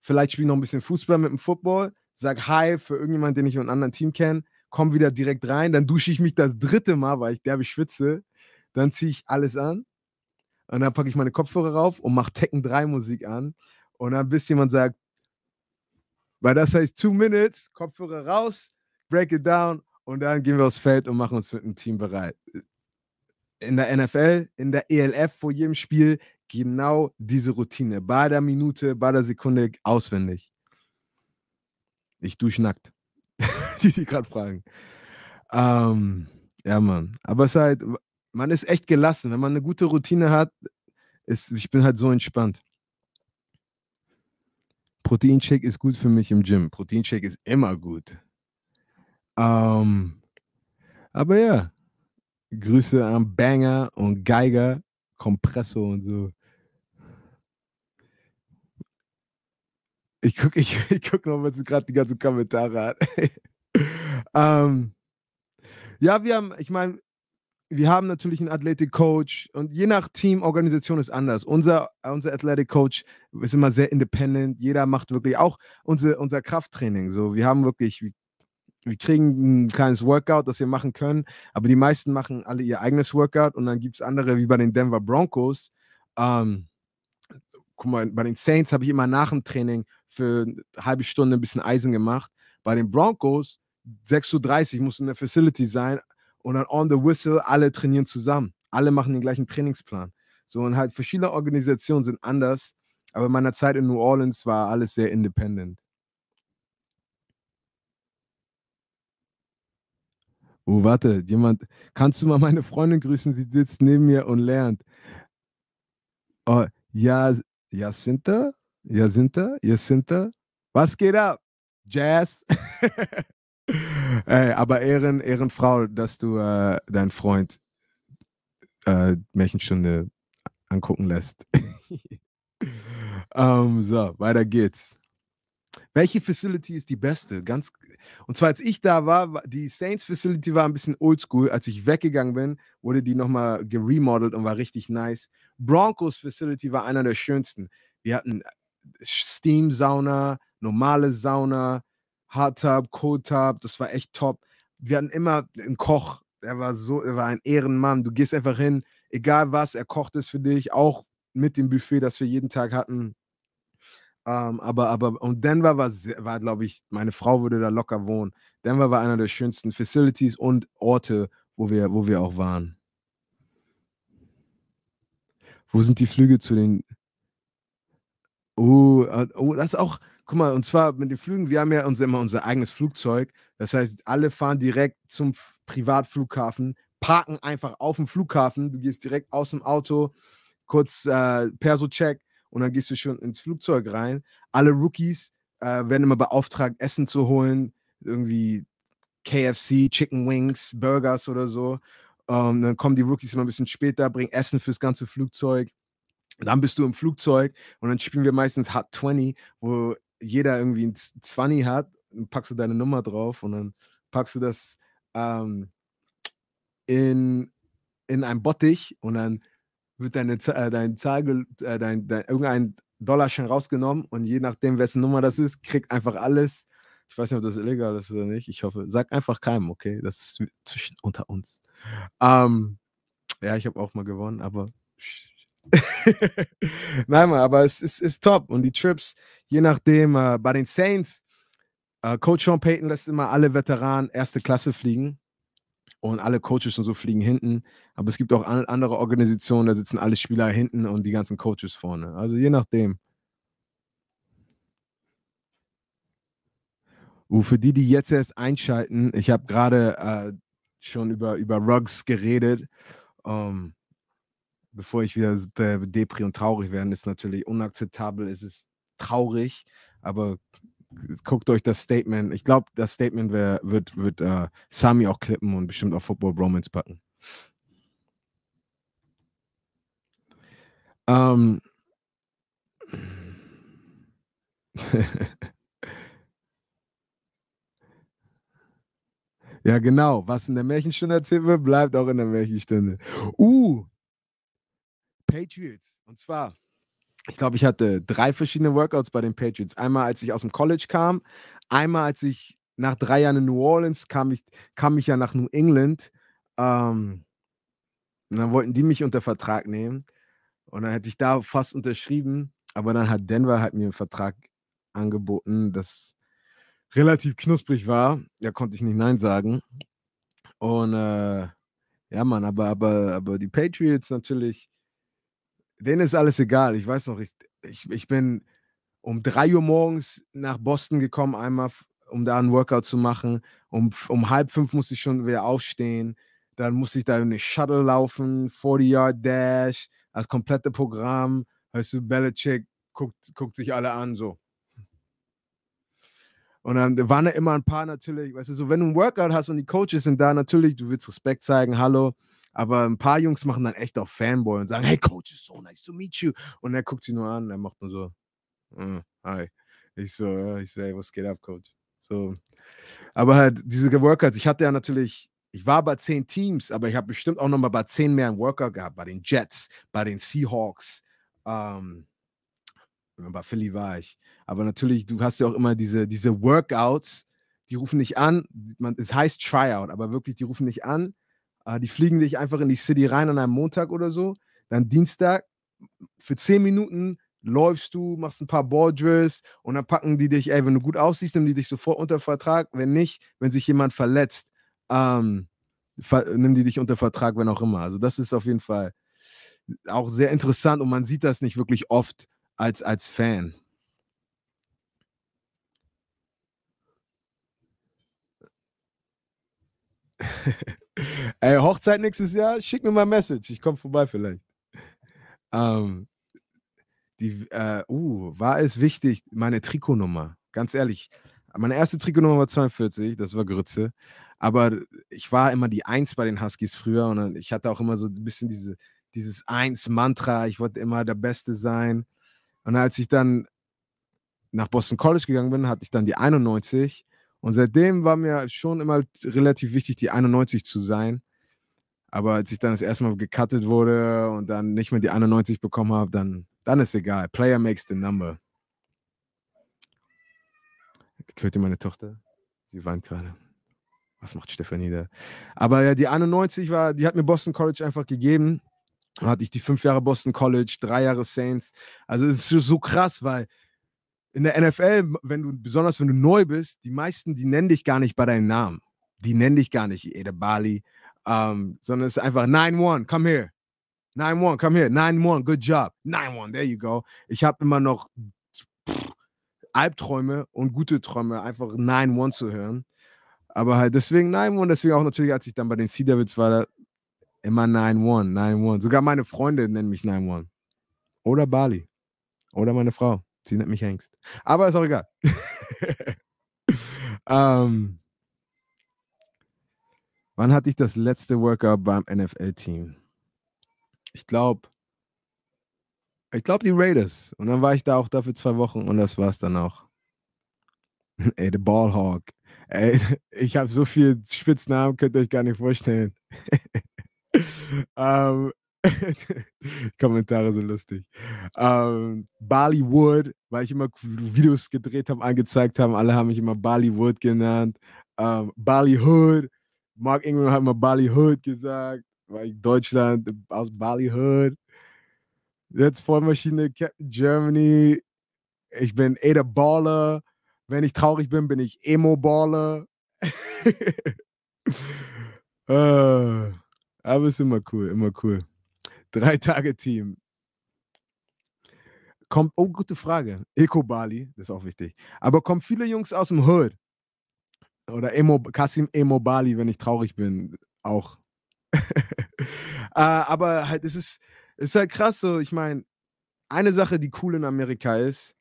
Vielleicht spiele ich noch ein bisschen Fußball mit dem Football sag Hi für irgendjemanden, den ich in einem anderen Team kenne, komm wieder direkt rein, dann dusche ich mich das dritte Mal, weil ich derbe schwitze, dann ziehe ich alles an und dann packe ich meine Kopfhörer rauf und mache Tekken 3 Musik an und dann bis jemand sagt, weil das heißt two minutes, Kopfhörer raus, break it down und dann gehen wir aufs Feld und machen uns mit dem Team bereit. In der NFL, in der ELF vor jedem Spiel genau diese Routine, bei der Minute, bei der Sekunde auswendig. Ich dusche nackt. die, die gerade fragen. Ähm, ja, Mann. Aber es ist halt, man ist echt gelassen. Wenn man eine gute Routine hat, ist, ich bin halt so entspannt. Proteinshake ist gut für mich im Gym. Proteinshake ist immer gut. Ähm, aber ja, Grüße an Banger und Geiger, Kompressor und so. Ich gucke ich, ich guck noch was gerade die ganzen Kommentare hat. ähm, ja, wir haben, ich meine, wir haben natürlich einen Athletic Coach und je nach Team, Organisation ist anders. Unser, unser Athletic Coach ist immer sehr independent. Jeder macht wirklich auch unser, unser Krafttraining. So, wir haben wirklich, wir kriegen ein kleines Workout, das wir machen können, aber die meisten machen alle ihr eigenes Workout und dann gibt es andere wie bei den Denver Broncos. Ähm, guck mal, bei den Saints habe ich immer nach dem Training für eine halbe Stunde ein bisschen Eisen gemacht. Bei den Broncos, 6.30 Uhr musst du in der Facility sein und dann on the whistle, alle trainieren zusammen. Alle machen den gleichen Trainingsplan. So und halt verschiedene Organisationen sind anders, aber in meiner Zeit in New Orleans war alles sehr independent. Oh, warte, jemand, kannst du mal meine Freundin grüßen? Sie sitzt neben mir und lernt. Oh, ja, Jacinta? Jacinta, Jacinta, was geht ab? Jazz. Ey, aber Ehren, Ehrenfrau, dass du äh, deinen Freund äh, Märchenstunde angucken lässt. um, ähm, so, weiter geht's. Welche Facility ist die beste? Ganz und zwar als ich da war, die Saints Facility war ein bisschen oldschool. Als ich weggegangen bin, wurde die nochmal geremodelt und war richtig nice. Broncos Facility war einer der schönsten. Wir hatten Steam-Sauna, normale Sauna, Hard Cold Coldtub, das war echt top. Wir hatten immer einen Koch, der war so, er war ein Ehrenmann. Du gehst einfach hin, egal was, er kocht es für dich, auch mit dem Buffet, das wir jeden Tag hatten. Ähm, aber, aber, und Denver war, war glaube ich, meine Frau würde da locker wohnen. Denver war einer der schönsten Facilities und Orte, wo wir, wo wir auch waren. Wo sind die Flüge zu den Oh, äh, oh, das ist auch, guck mal, und zwar mit den Flügen, wir haben ja uns immer unser eigenes Flugzeug. Das heißt, alle fahren direkt zum Privatflughafen, parken einfach auf dem Flughafen. Du gehst direkt aus dem Auto, kurz äh, Perso-Check und dann gehst du schon ins Flugzeug rein. Alle Rookies äh, werden immer beauftragt, Essen zu holen, irgendwie KFC, Chicken Wings, Burgers oder so. Ähm, dann kommen die Rookies immer ein bisschen später, bringen Essen fürs ganze Flugzeug dann bist du im Flugzeug und dann spielen wir meistens Hot 20, wo jeder irgendwie ein 20 hat und packst du deine Nummer drauf und dann packst du das ähm, in, in einen Bottich und dann wird deine, äh, dein Zahl, äh, dein, dein, irgendein Dollarschein rausgenommen und je nachdem, wessen Nummer das ist, kriegt einfach alles. Ich weiß nicht, ob das illegal ist oder nicht. Ich hoffe, sag einfach keinem, okay? Das ist zwischen unter uns. Ähm, ja, ich habe auch mal gewonnen, aber Nein, Mann, aber es ist, ist top. Und die Trips, je nachdem, äh, bei den Saints, äh, Coach Sean Payton lässt immer alle Veteranen erste Klasse fliegen. Und alle Coaches und so fliegen hinten. Aber es gibt auch an, andere Organisationen, da sitzen alle Spieler hinten und die ganzen Coaches vorne. Also je nachdem. Uh, für die, die jetzt erst einschalten, ich habe gerade äh, schon über, über Rugs geredet. Um, ähm, bevor ich wieder äh, Depri und traurig werde, ist natürlich unakzeptabel, es ist traurig, aber guckt euch das Statement. Ich glaube, das Statement wär, wird, wird äh, Sami auch klippen und bestimmt auch Football Bromance packen. Ähm. ja, genau. Was in der Märchenstunde erzählt wird, bleibt auch in der Märchenstunde. Uh, Patriots. Und zwar, ich glaube, ich hatte drei verschiedene Workouts bei den Patriots. Einmal, als ich aus dem College kam, einmal, als ich nach drei Jahren in New Orleans kam, ich, kam ich ja nach New England. Ähm, und dann wollten die mich unter Vertrag nehmen. Und dann hätte ich da fast unterschrieben. Aber dann hat Denver halt mir einen Vertrag angeboten, das relativ knusprig war. Da konnte ich nicht Nein sagen. Und äh, ja, Mann, aber, aber, aber die Patriots natürlich denen ist alles egal. Ich weiß noch, ich, ich, ich bin um 3 Uhr morgens nach Boston gekommen, einmal, um da einen Workout zu machen. Um, um halb fünf musste ich schon wieder aufstehen. Dann musste ich da in den Shuttle laufen, 40-Yard-Dash, das komplette Programm. Weißt du, Belichick guckt, guckt sich alle an, so. Und dann waren da immer ein paar natürlich, weißt du, so wenn du ein Workout hast und die Coaches sind da, natürlich, du willst Respekt zeigen, hallo, aber ein paar Jungs machen dann echt auf Fanboy und sagen, hey Coach, it's so nice to meet you. Und er guckt sie nur an, er macht nur so, mm, hi. Ich so, ich so, hey, was geht ab, Coach? So. Aber halt diese Workouts, ich hatte ja natürlich ich war bei zehn Teams, aber ich habe bestimmt auch nochmal bei zehn mehr einen Worker gehabt, bei den Jets, bei den Seahawks, ähm, bei Philly war ich. Aber natürlich, du hast ja auch immer diese, diese Workouts, die rufen nicht an, man, es heißt Tryout, aber wirklich, die rufen nicht an, äh, die fliegen dich einfach in die City rein an einem Montag oder so. Dann Dienstag für 10 Minuten läufst du, machst ein paar Bordrills und dann packen die dich, ey, wenn du gut aussiehst, nehmen die dich sofort unter Vertrag. Wenn nicht, wenn sich jemand verletzt, ähm, ver nehmen die dich unter Vertrag, wenn auch immer. Also das ist auf jeden Fall auch sehr interessant und man sieht das nicht wirklich oft als, als Fan. Ey, Hochzeit nächstes Jahr, schick mir mal ein Message. Ich komme vorbei vielleicht. Ähm, die, äh, uh, war es wichtig, meine Trikotnummer, ganz ehrlich. Meine erste Trikotnummer war 42, das war Grütze. Aber ich war immer die Eins bei den Huskies früher und ich hatte auch immer so ein bisschen diese, dieses Eins-Mantra. Ich wollte immer der Beste sein. Und als ich dann nach Boston College gegangen bin, hatte ich dann die 91 und seitdem war mir schon immer relativ wichtig, die 91 zu sein. Aber als ich dann das erste Mal gecuttet wurde und dann nicht mehr die 91 bekommen habe, dann, dann ist egal. Player makes the number. Hört ihr meine Tochter? Sie weint gerade. Was macht Stefanie da? Aber ja, die 91 war, die hat mir Boston College einfach gegeben. Dann hatte ich die fünf Jahre Boston College, drei Jahre Saints. Also es ist so krass, weil in der NFL, wenn du, besonders wenn du neu bist, die meisten, die nennen dich gar nicht bei deinem Namen. Die nennen dich gar nicht Ede Bali, ähm, sondern es ist einfach 9-1, come here. 9-1, come here. 9-1, good job. 9-1, there you go. Ich habe immer noch pff, Albträume und gute Träume, einfach 9-1 zu hören. Aber halt deswegen 9-1, deswegen auch natürlich, als ich dann bei den Sea Devils war, immer 9-1, 9-1. Sogar meine Freunde nennen mich 9-1. Oder Bali. Oder meine Frau. Sie nennt mich Hengst. Aber ist auch egal. ähm, wann hatte ich das letzte Workout beim NFL-Team? Ich glaube, ich glaube die Raiders. Und dann war ich da auch dafür zwei Wochen und das war es dann auch. Ey, der Ballhawk. Ey, ich habe so viele Spitznamen, könnt ihr euch gar nicht vorstellen. ähm, Kommentare so lustig. Ähm, Bollywood, weil ich immer Videos gedreht habe, angezeigt haben, alle haben mich immer Bollywood genannt. Ähm, Bollywood, Mark Ingram hat immer Bollywood gesagt, weil ich Deutschland aus Bollywood. Jetzt Vollmaschine, Captain Germany. Ich bin Ada eh Baller. Wenn ich traurig bin, bin ich Emo Baller. äh, aber ist immer cool, immer cool. Drei-Tage-Team. Kommt, oh, gute Frage. Eco Bali, das ist auch wichtig. Aber kommen viele Jungs aus dem Hood? Oder Emo, Kasim Emo Bali, wenn ich traurig bin, auch. Äh, aber halt, es ist, es ist halt krass so. Ich meine, eine Sache, die cool in Amerika ist,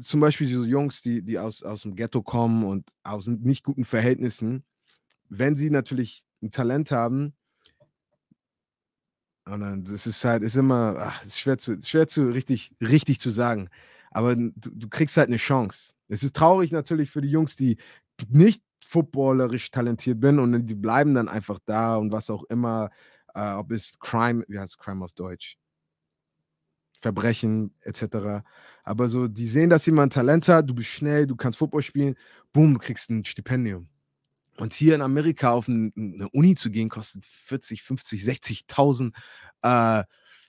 zum Beispiel so Jungs, die, die aus, aus dem Ghetto kommen und aus nicht guten Verhältnissen, wenn sie natürlich ein Talent haben, und oh dann, das ist halt, ist immer, ach, ist schwer zu, schwer zu richtig, richtig zu sagen. Aber du, du kriegst halt eine Chance. Es ist traurig natürlich für die Jungs, die nicht footballerisch talentiert sind und die bleiben dann einfach da und was auch immer, äh, ob es Crime, wie heißt Crime auf Deutsch? Verbrechen etc. Aber so, die sehen, dass jemand Talent hat, du bist schnell, du kannst Football spielen, boom, du kriegst ein Stipendium. Und hier in Amerika auf eine Uni zu gehen, kostet 40, 50, 60.000 äh,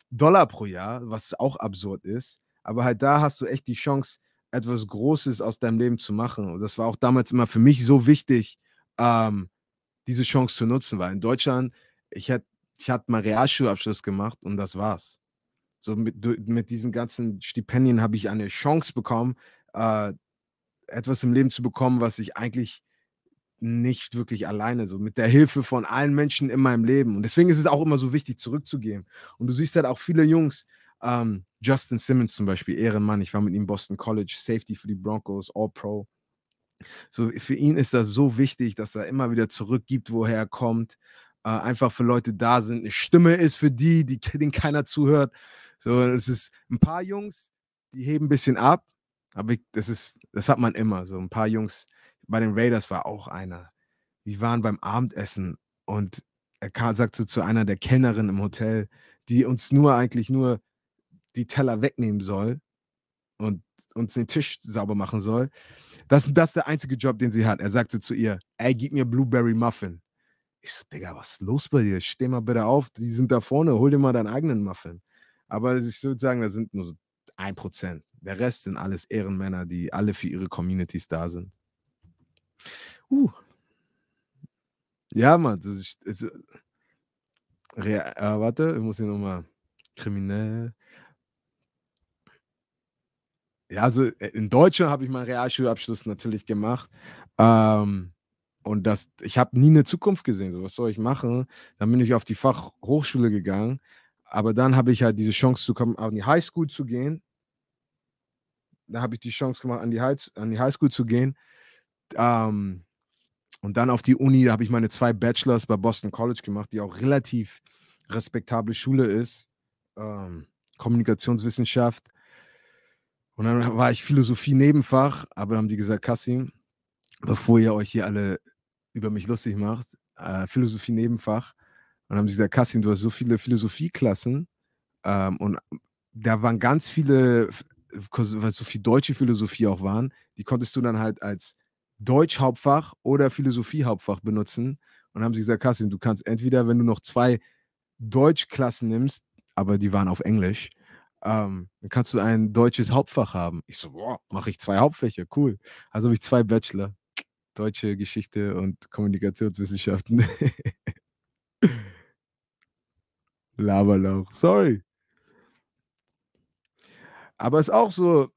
Dollar pro Jahr, was auch absurd ist. Aber halt da hast du echt die Chance, etwas Großes aus deinem Leben zu machen. Und das war auch damals immer für mich so wichtig, ähm, diese Chance zu nutzen, weil in Deutschland, ich hatte ich hatte mal Realschulabschluss gemacht und das war's. So mit, mit diesen ganzen Stipendien habe ich eine Chance bekommen, äh, etwas im Leben zu bekommen, was ich eigentlich nicht wirklich alleine, so mit der Hilfe von allen Menschen in meinem Leben. Und deswegen ist es auch immer so wichtig, zurückzugehen. Und du siehst halt auch viele Jungs, ähm, Justin Simmons zum Beispiel, Ehrenmann, ich war mit ihm Boston College, Safety für die Broncos, All-Pro. So, für ihn ist das so wichtig, dass er immer wieder zurückgibt, woher er kommt, äh, einfach für Leute da sind, eine Stimme ist für die, die denen keiner zuhört. So, es ist ein paar Jungs, die heben ein bisschen ab, aber ich, das ist, das hat man immer. So ein paar Jungs, bei den Raiders war auch einer. Wir waren beim Abendessen und er kam, sagte zu einer der Kellnerinnen im Hotel, die uns nur eigentlich nur die Teller wegnehmen soll und uns den Tisch sauber machen soll. Das, das ist der einzige Job, den sie hat. Er sagte zu ihr, ey, gib mir Blueberry Muffin. Ich so, Digga, was ist los bei dir? Steh mal bitte auf, die sind da vorne, hol dir mal deinen eigenen Muffin. Aber ich würde sagen, da sind nur so ein Prozent. Der Rest sind alles Ehrenmänner, die alle für ihre Communities da sind. Uh. Ja, Mann, das ist. Das also, ist Real, äh, warte, ich muss hier nochmal. Kriminell. Ja, also äh, in Deutschland habe ich meinen Realschulabschluss natürlich gemacht. Ähm, und das, ich habe nie eine Zukunft gesehen. So, was soll ich machen? Dann bin ich auf die Fachhochschule gegangen. Aber dann habe ich halt diese Chance zu kommen, an die Highschool zu gehen. Dann habe ich die Chance gemacht, an die, High, an die Highschool zu gehen. Ähm, und dann auf die Uni, da habe ich meine zwei Bachelors bei Boston College gemacht, die auch relativ respektable Schule ist. Ähm, Kommunikationswissenschaft. Und dann war ich Philosophie Nebenfach, aber dann haben die gesagt, Kassim, bevor ihr euch hier alle über mich lustig macht, äh, Philosophie Nebenfach. Und dann haben sie gesagt, Kassim, du hast so viele Philosophieklassen ähm, und da waren ganz viele, weil so viel deutsche Philosophie auch waren, die konntest du dann halt als Deutsch-Hauptfach oder Philosophie-Hauptfach benutzen. Und haben sie gesagt, Kassim, du kannst entweder, wenn du noch zwei Deutschklassen nimmst, aber die waren auf Englisch, ähm, dann kannst du ein deutsches Hauptfach haben. Ich so, boah, mache ich zwei Hauptfächer, cool. Also habe ich zwei Bachelor, deutsche Geschichte und Kommunikationswissenschaften. Laberlauch, sorry. Aber es ist auch so,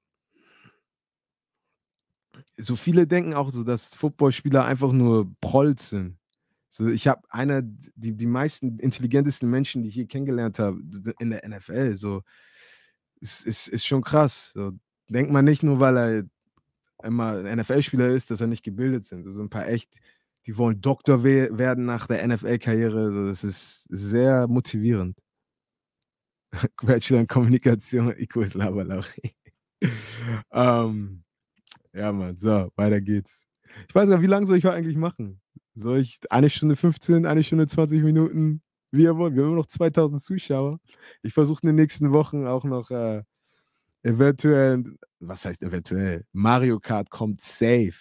so viele denken auch so, dass Footballspieler einfach nur Prolls sind. So, ich habe einer, die, die meisten intelligentesten Menschen, die ich hier kennengelernt habe, in der NFL, so, ist, ist, ist schon krass. So, denkt man nicht nur, weil er immer ein NFL-Spieler ist, dass er nicht gebildet sind. So ein paar echt, die wollen Doktor we werden nach der NFL-Karriere. So, das ist sehr motivierend. Bachelor in Kommunikation, IQ ist Labalari. ähm, ja, Mann. So, weiter geht's. Ich weiß gar nicht, wie lange soll ich heute eigentlich machen? Soll ich eine Stunde 15, eine Stunde 20 Minuten? Wie ihr wollt. Wir haben immer noch 2000 Zuschauer. Ich versuche in den nächsten Wochen auch noch äh, eventuell, was heißt eventuell? Mario Kart kommt safe.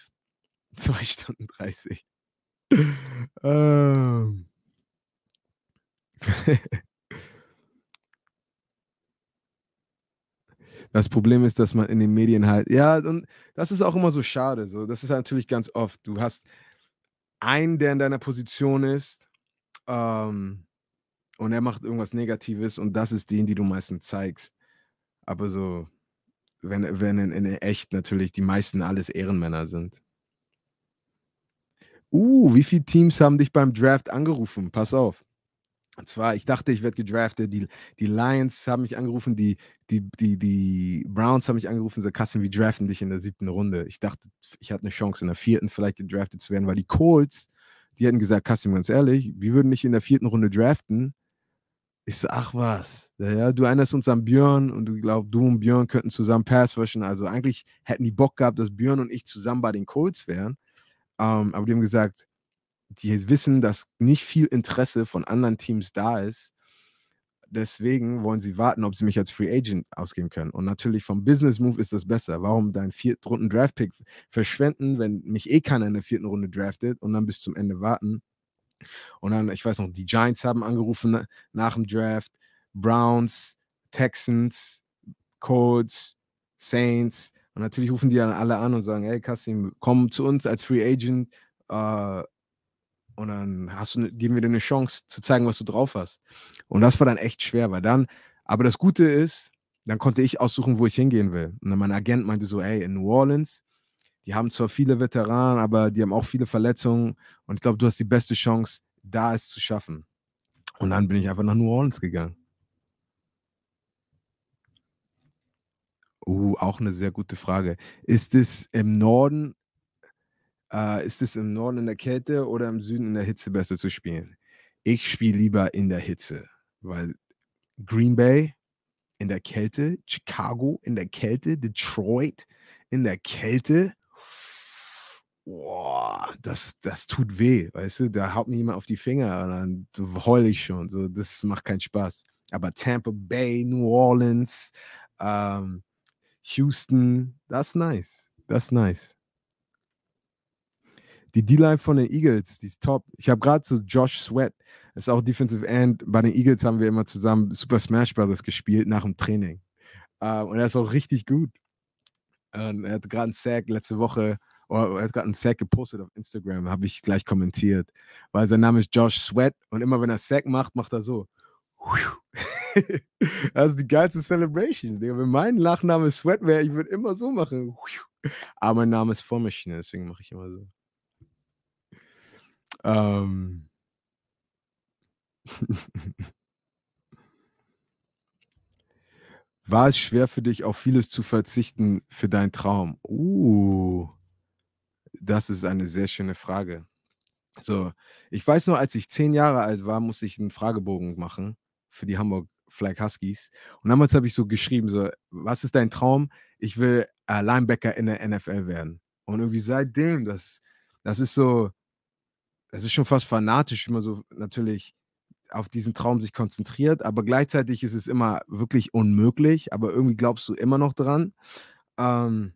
2 Stunden 30. ähm. Das Problem ist, dass man in den Medien halt, ja, und das ist auch immer so schade. So, das ist halt natürlich ganz oft. Du hast einen, der in deiner Position ist, ähm, und er macht irgendwas Negatives und das ist den, die du meistens zeigst. Aber so, wenn, wenn in, in echt natürlich die meisten alles Ehrenmänner sind. Uh, wie viele Teams haben dich beim Draft angerufen? Pass auf. Und zwar, ich dachte, ich werde gedraftet. Die, die Lions haben mich angerufen, die, die, die, die Browns haben mich angerufen, und gesagt, Kassim, wir draften dich in der siebten Runde. Ich dachte, ich hatte eine Chance, in der vierten vielleicht gedraftet zu werden, weil die Colts, die hätten gesagt, Kassim, ganz ehrlich, wir würden dich in der vierten Runde draften. Ich so, ach was, ja, du erinnerst uns an Björn und du glaubst, du und Björn könnten zusammen Pass rushen. Also eigentlich hätten die Bock gehabt, dass Björn und ich zusammen bei den Colts wären. Um, ähm, aber die haben gesagt, die wissen, dass nicht viel Interesse von anderen Teams da ist. Deswegen wollen sie warten, ob sie mich als Free Agent ausgeben können. Und natürlich vom Business Move ist das besser. Warum deinen vierten Runden Draft Pick verschwenden, wenn mich eh keiner in der vierten Runde draftet und dann bis zum Ende warten? Und dann, ich weiß noch, die Giants haben angerufen nach dem Draft, Browns, Texans, Colts, Saints. Und natürlich rufen die dann alle an und sagen, hey Kassim, komm zu uns als Free Agent. Uh, und dann hast du, ne, geben wir dir eine Chance zu zeigen, was du drauf hast. Und das war dann echt schwer, weil dann, aber das Gute ist, dann konnte ich aussuchen, wo ich hingehen will. Und dann mein Agent meinte so, ey, in New Orleans, die haben zwar viele Veteranen, aber die haben auch viele Verletzungen. Und ich glaube, du hast die beste Chance, da es zu schaffen. Und dann bin ich einfach nach New Orleans gegangen. Uh, auch eine sehr gute Frage. Ist es im Norden äh, ist es im Norden in der Kälte oder im Süden in der Hitze besser zu spielen? Ich spiele lieber in der Hitze, weil Green Bay in der Kälte, Chicago in der Kälte, Detroit in der Kälte. Boah, das, das tut weh, weißt du? Da haut mir jemand auf die Finger und dann heule ich schon. So, das macht keinen Spaß. Aber Tampa Bay, New Orleans, ähm, Houston, das ist nice. Das ist nice. Die D-Line von den Eagles, die ist top. Ich habe gerade zu so Josh Sweat, ist auch Defensive End. Bei den Eagles haben wir immer zusammen Super Smash Brothers gespielt nach dem Training. Ähm, und er ist auch richtig gut. Und er hat gerade einen Sack letzte Woche, oder oh, er hat gerade einen Sack gepostet auf Instagram, habe ich gleich kommentiert, weil sein Name ist Josh Sweat und immer wenn er Sack macht, macht er so. das ist also die geilste Celebration. Wenn mein Nachname Sweat wäre, ich würde immer so machen. Aber mein Name ist Formmaschine, deswegen mache ich immer so. Ähm. War es schwer für dich, auf vieles zu verzichten für deinen Traum? Uh, das ist eine sehr schöne Frage. So, ich weiß nur, als ich zehn Jahre alt war, musste ich einen Fragebogen machen für die Hamburg Flag Huskies. Und damals habe ich so geschrieben: so, Was ist dein Traum? Ich will äh, Linebacker in der NFL werden. Und irgendwie seitdem, das, das ist so, es ist schon fast fanatisch, wie man so natürlich auf diesen Traum sich konzentriert, aber gleichzeitig ist es immer wirklich unmöglich, aber irgendwie glaubst du immer noch dran. Ähm,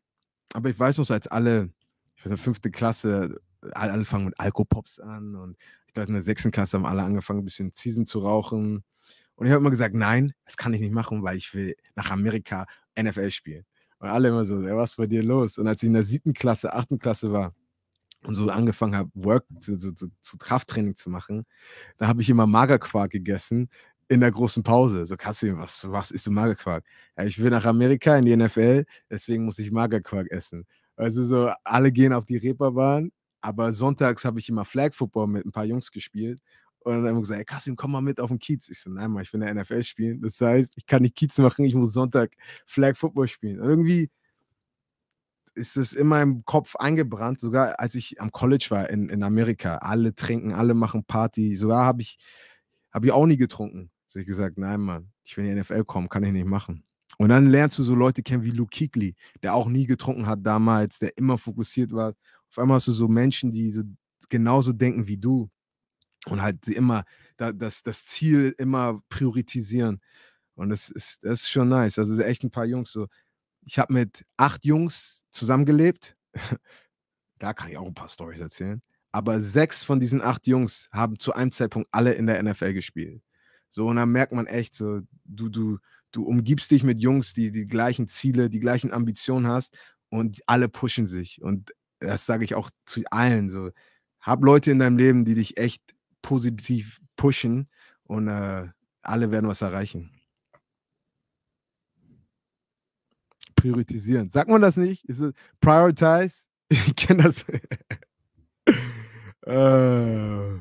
aber ich weiß noch, als alle, ich weiß nicht, fünfte Klasse, alle angefangen mit Alkopops an und ich dachte, in der sechsten Klasse haben alle angefangen, ein bisschen Season zu rauchen. Und ich habe immer gesagt, nein, das kann ich nicht machen, weil ich will nach Amerika NFL spielen. Und alle immer so, ja, was ist bei dir los? Und als ich in der siebten Klasse, achten Klasse war, und so angefangen habe, Work, zu, zu, zu, zu Krafttraining zu machen, da habe ich immer Magerquark gegessen in der großen Pause. So, Kassim, was, was isst du Magerquark? Ja, ich will nach Amerika in die NFL, deswegen muss ich Magerquark essen. Also so, alle gehen auf die Reeperbahn, aber sonntags habe ich immer Flag Football mit ein paar Jungs gespielt und dann haben wir gesagt, ey Kassim, komm mal mit auf den Kiez. Ich so, nein, Mann, ich will in der NFL spielen. Das heißt, ich kann nicht Kiez machen, ich muss Sonntag Flag Football spielen. Und irgendwie ist es immer im Kopf eingebrannt, sogar als ich am College war in, in Amerika. Alle trinken, alle machen Party. Sogar habe ich, hab ich auch nie getrunken. So ich gesagt, nein, Mann, ich will in die NFL kommen, kann ich nicht machen. Und dann lernst du so Leute kennen wie Luke Kuechly, der auch nie getrunken hat damals, der immer fokussiert war. Auf einmal hast du so Menschen, die so genauso denken wie du und halt immer das, das Ziel immer priorisieren. Und das ist, das ist schon nice. Also echt ein paar Jungs, so ich habe mit acht Jungs zusammengelebt. da kann ich auch ein paar Stories erzählen. Aber sechs von diesen acht Jungs haben zu einem Zeitpunkt alle in der NFL gespielt. So, und dann merkt man echt, so, du, du, du umgibst dich mit Jungs, die die gleichen Ziele, die gleichen Ambitionen hast und alle pushen sich. Und das sage ich auch zu allen. So, hab Leute in deinem Leben, die dich echt positiv pushen und äh, alle werden was erreichen. priorisieren. Sagt man das nicht? Ist es prioritize? Ich kenne das. äh.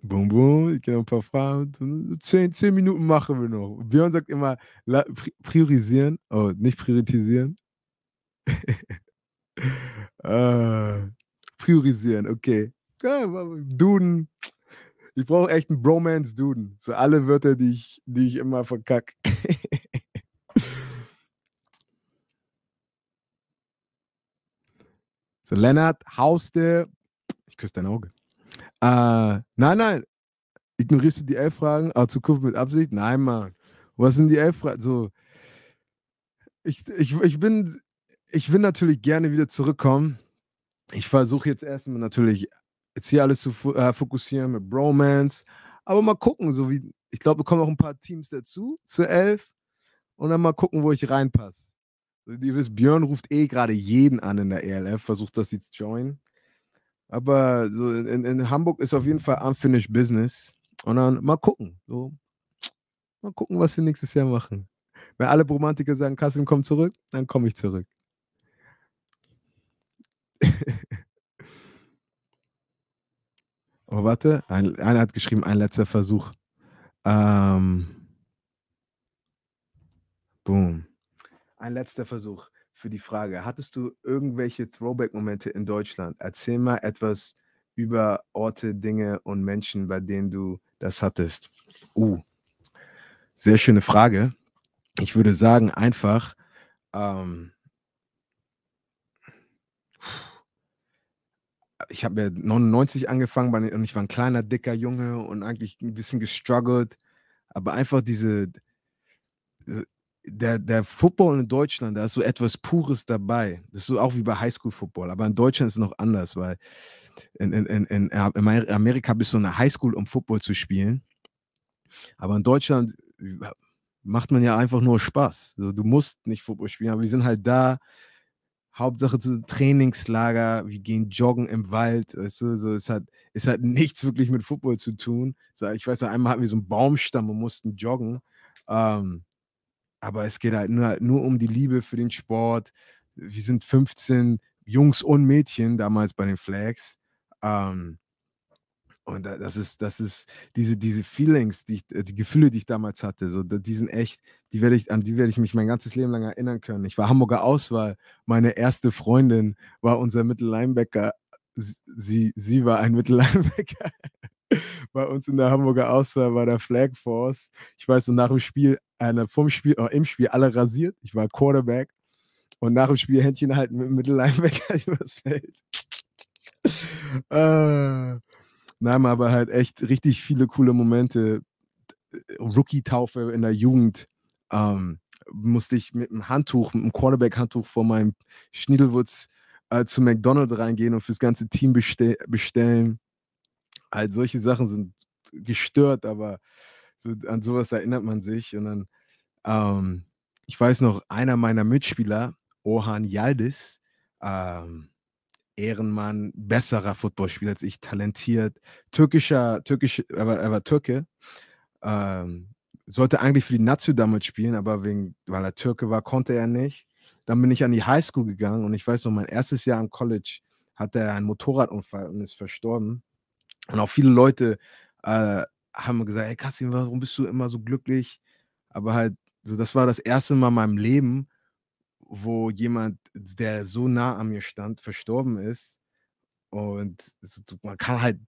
Boom, boom, ich kenne ein paar Fragen. Zehn, zehn Minuten machen wir noch. Björn sagt immer, priorisieren, oh, nicht priorisieren. äh, priorisieren, okay. Duden, ich brauche echt einen Bromance-Duden. So alle Wörter, die ich, die ich immer verkacke. so, Lennart, hauste. Ich küsse dein Auge. Äh, nein, nein. Ignorierst du die elf Fragen? Aber ah, Zukunft mit Absicht? Nein, Mann. Was sind die elf Fragen? So, ich, ich, ich, bin, ich will natürlich gerne wieder zurückkommen. Ich versuche jetzt erstmal natürlich jetzt hier alles zu äh, fokussieren mit Bromance. Aber mal gucken, so wie, ich glaube, kommen auch ein paar Teams dazu, zu elf. Und dann mal gucken, wo ich reinpasse. Also, ihr wisst, Björn ruft eh gerade jeden an in der ELF, versucht das jetzt zu joinen. Aber so in, in, Hamburg ist auf jeden Fall unfinished business. Und dann mal gucken. So, mal gucken, was wir nächstes Jahr machen. Wenn alle Bromantiker sagen, Kasim, komm zurück, dann komme ich zurück. Oh, warte. Ein, einer hat geschrieben, ein letzter Versuch. Ähm, boom. Ein letzter Versuch für die Frage. Hattest du irgendwelche Throwback-Momente in Deutschland? Erzähl mal etwas über Orte, Dinge und Menschen, bei denen du das hattest. Uh, sehr schöne Frage. Ich würde sagen, einfach ähm, ich habe ja 99 angefangen und ich war ein kleiner, dicker Junge und eigentlich ein bisschen gestruggelt. Aber einfach diese, äh, der, der Football in Deutschland, da ist so etwas Pures dabei. Das ist so auch wie bei Highschool-Football. Aber in Deutschland ist es noch anders, weil in, in, in, in Amerika bist du in der Highschool, um Football zu spielen. Aber in Deutschland äh, macht man ja einfach nur Spaß. Also du musst nicht Football spielen, aber wir sind halt da Hauptsache zu Trainingslager, wir gehen joggen im Wald, weißt du, so, es hat, es hat nichts wirklich mit Football zu tun. So, ich weiß, einmal hatten wir so einen Baumstamm und mussten joggen. Ähm, aber es geht halt nur, nur um die Liebe für den Sport. Wir sind 15 Jungs und Mädchen damals bei den Flags. Ähm, und das ist, das ist diese, diese Feelings, die, ich, äh, die Gefühle, die ich damals hatte, so, die sind echt, die werde ich, an die werde ich mich mein ganzes Leben lang erinnern können. Ich war Hamburger Auswahl. Meine erste Freundin war unser Mittelleinbecker. Sie, sie war ein Mittelleinbecker. Bei uns in der Hamburger Auswahl war der Flag Force. Ich weiß, und nach dem Spiel, einer vom Spiel, äh, im Spiel alle rasiert. Ich war Quarterback. Und nach dem Spiel Händchen halten mit dem Mittelleinbecker übers Feld. äh, Nein, aber halt echt richtig viele coole Momente. Rookie-Taufe in der Jugend. Ähm, musste ich mit einem Handtuch, mit einem Quarterback-Handtuch vor meinem Schniedelwurz äh, zu McDonald's reingehen und fürs ganze Team bestell bestellen. Halt, solche Sachen sind gestört, aber so, an sowas erinnert man sich. Und dann, ähm, ich weiß noch, einer meiner Mitspieler, Ohan Yaldis, ähm, Ehrenmann, besserer Footballspieler als ich, talentiert, türkischer, türkisch, aber, aber Türke. Ähm, sollte eigentlich für die Nazi damals spielen, aber wegen, weil er Türke war, konnte er nicht. Dann bin ich an die Highschool gegangen und ich weiß noch, mein erstes Jahr am College hatte er einen Motorradunfall und ist verstorben. Und auch viele Leute äh, haben gesagt, hey Kassim, warum bist du immer so glücklich? Aber halt, so das war das erste Mal in meinem Leben, wo jemand, der so nah an mir stand, verstorben ist. Und man kann halt,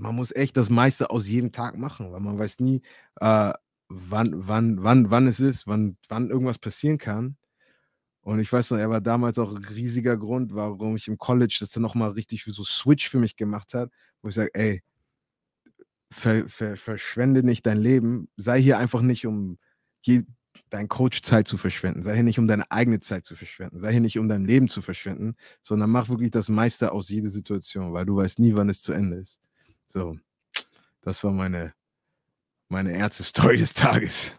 man muss echt das meiste aus jedem Tag machen, weil man weiß nie, äh, wann, wann, wann, wann es ist, wann, wann irgendwas passieren kann. Und ich weiß noch, er war damals auch ein riesiger Grund, warum ich im College das dann nochmal richtig so Switch für mich gemacht hat, wo ich sage, ey, ver, ver, verschwende nicht dein Leben, sei hier einfach nicht um deinen Coach Zeit zu verschwenden. Sei hier nicht, um deine eigene Zeit zu verschwenden. Sei hier nicht, um dein Leben zu verschwenden, sondern mach wirklich das meiste aus jeder Situation, weil du weißt nie, wann es zu Ende ist. So, das war meine, meine erste Story des Tages.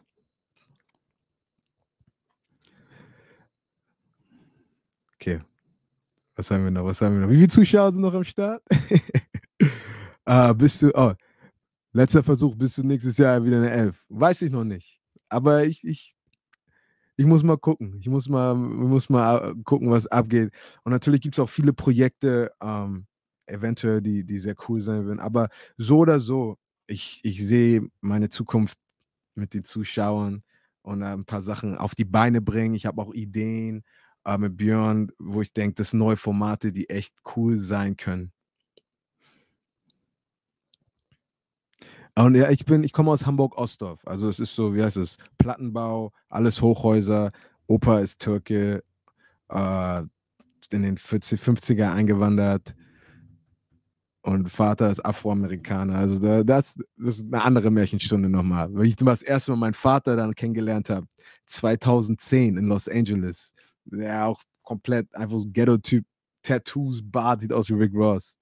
Okay. Was haben wir noch? Was haben wir noch? Wie viele Zuschauer sind noch am Start? ah, bist du. Oh, letzter Versuch, bist du nächstes Jahr wieder eine Elf? Weiß ich noch nicht aber ich, ich, ich muss mal gucken. Ich muss mal, muss mal äh, gucken, was abgeht. Und natürlich gibt es auch viele Projekte, ähm, eventuell, die, die sehr cool sein würden. Aber so oder so, ich, ich sehe meine Zukunft mit den Zuschauern und äh, ein paar Sachen auf die Beine bringen. Ich habe auch Ideen äh, mit Björn, wo ich denke, das neue Formate, die echt cool sein können. Und ja, ich bin, ich komme aus Hamburg-Ostdorf. Also es ist so, wie heißt es, Plattenbau, alles Hochhäuser, Opa ist Türke, äh, in den 40, 50er eingewandert und Vater ist Afroamerikaner. Also da, das, das, ist eine andere Märchenstunde nochmal. Wenn ich das erste Mal meinen Vater dann kennengelernt habe, 2010 in Los Angeles. Der auch komplett einfach so ein Ghetto-Typ, Tattoos, Bart, sieht aus wie Rick Ross.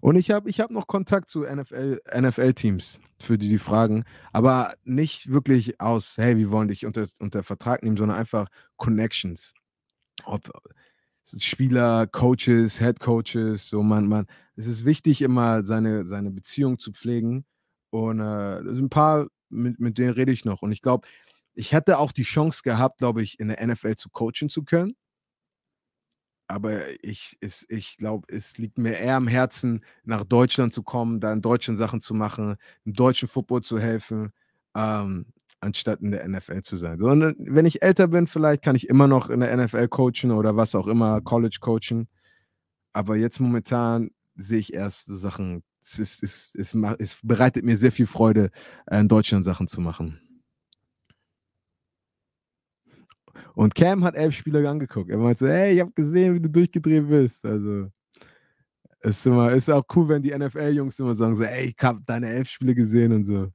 Und ich habe ich hab noch Kontakt zu NFL-Teams, NFL für die die fragen, aber nicht wirklich aus, hey, wir wollen dich unter, unter Vertrag nehmen, sondern einfach Connections. Ob Spieler, Coaches, Head Coaches, so man, man. Es ist wichtig, immer seine, seine Beziehung zu pflegen. Und äh, ein paar, mit, mit denen rede ich noch. Und ich glaube, ich hätte auch die Chance gehabt, glaube ich, in der NFL zu coachen zu können aber ich, ich glaube, es liegt mir eher am Herzen, nach Deutschland zu kommen, da in Deutschland Sachen zu machen, im deutschen Football zu helfen, ähm, anstatt in der NFL zu sein. Sondern wenn ich älter bin, vielleicht kann ich immer noch in der NFL coachen oder was auch immer, mhm. College coachen. Aber jetzt momentan sehe ich erst so Sachen, es, ist, es, es, es, es bereitet mir sehr viel Freude, äh, in Deutschland Sachen zu machen. Und Cam hat elf Spieler angeguckt. Er meinte so, hey, ich habe gesehen, wie du durchgedreht bist. Also ist immer, ist auch cool, wenn die NFL-Jungs immer sagen so, ey, ich habe deine elf Spiele gesehen und so.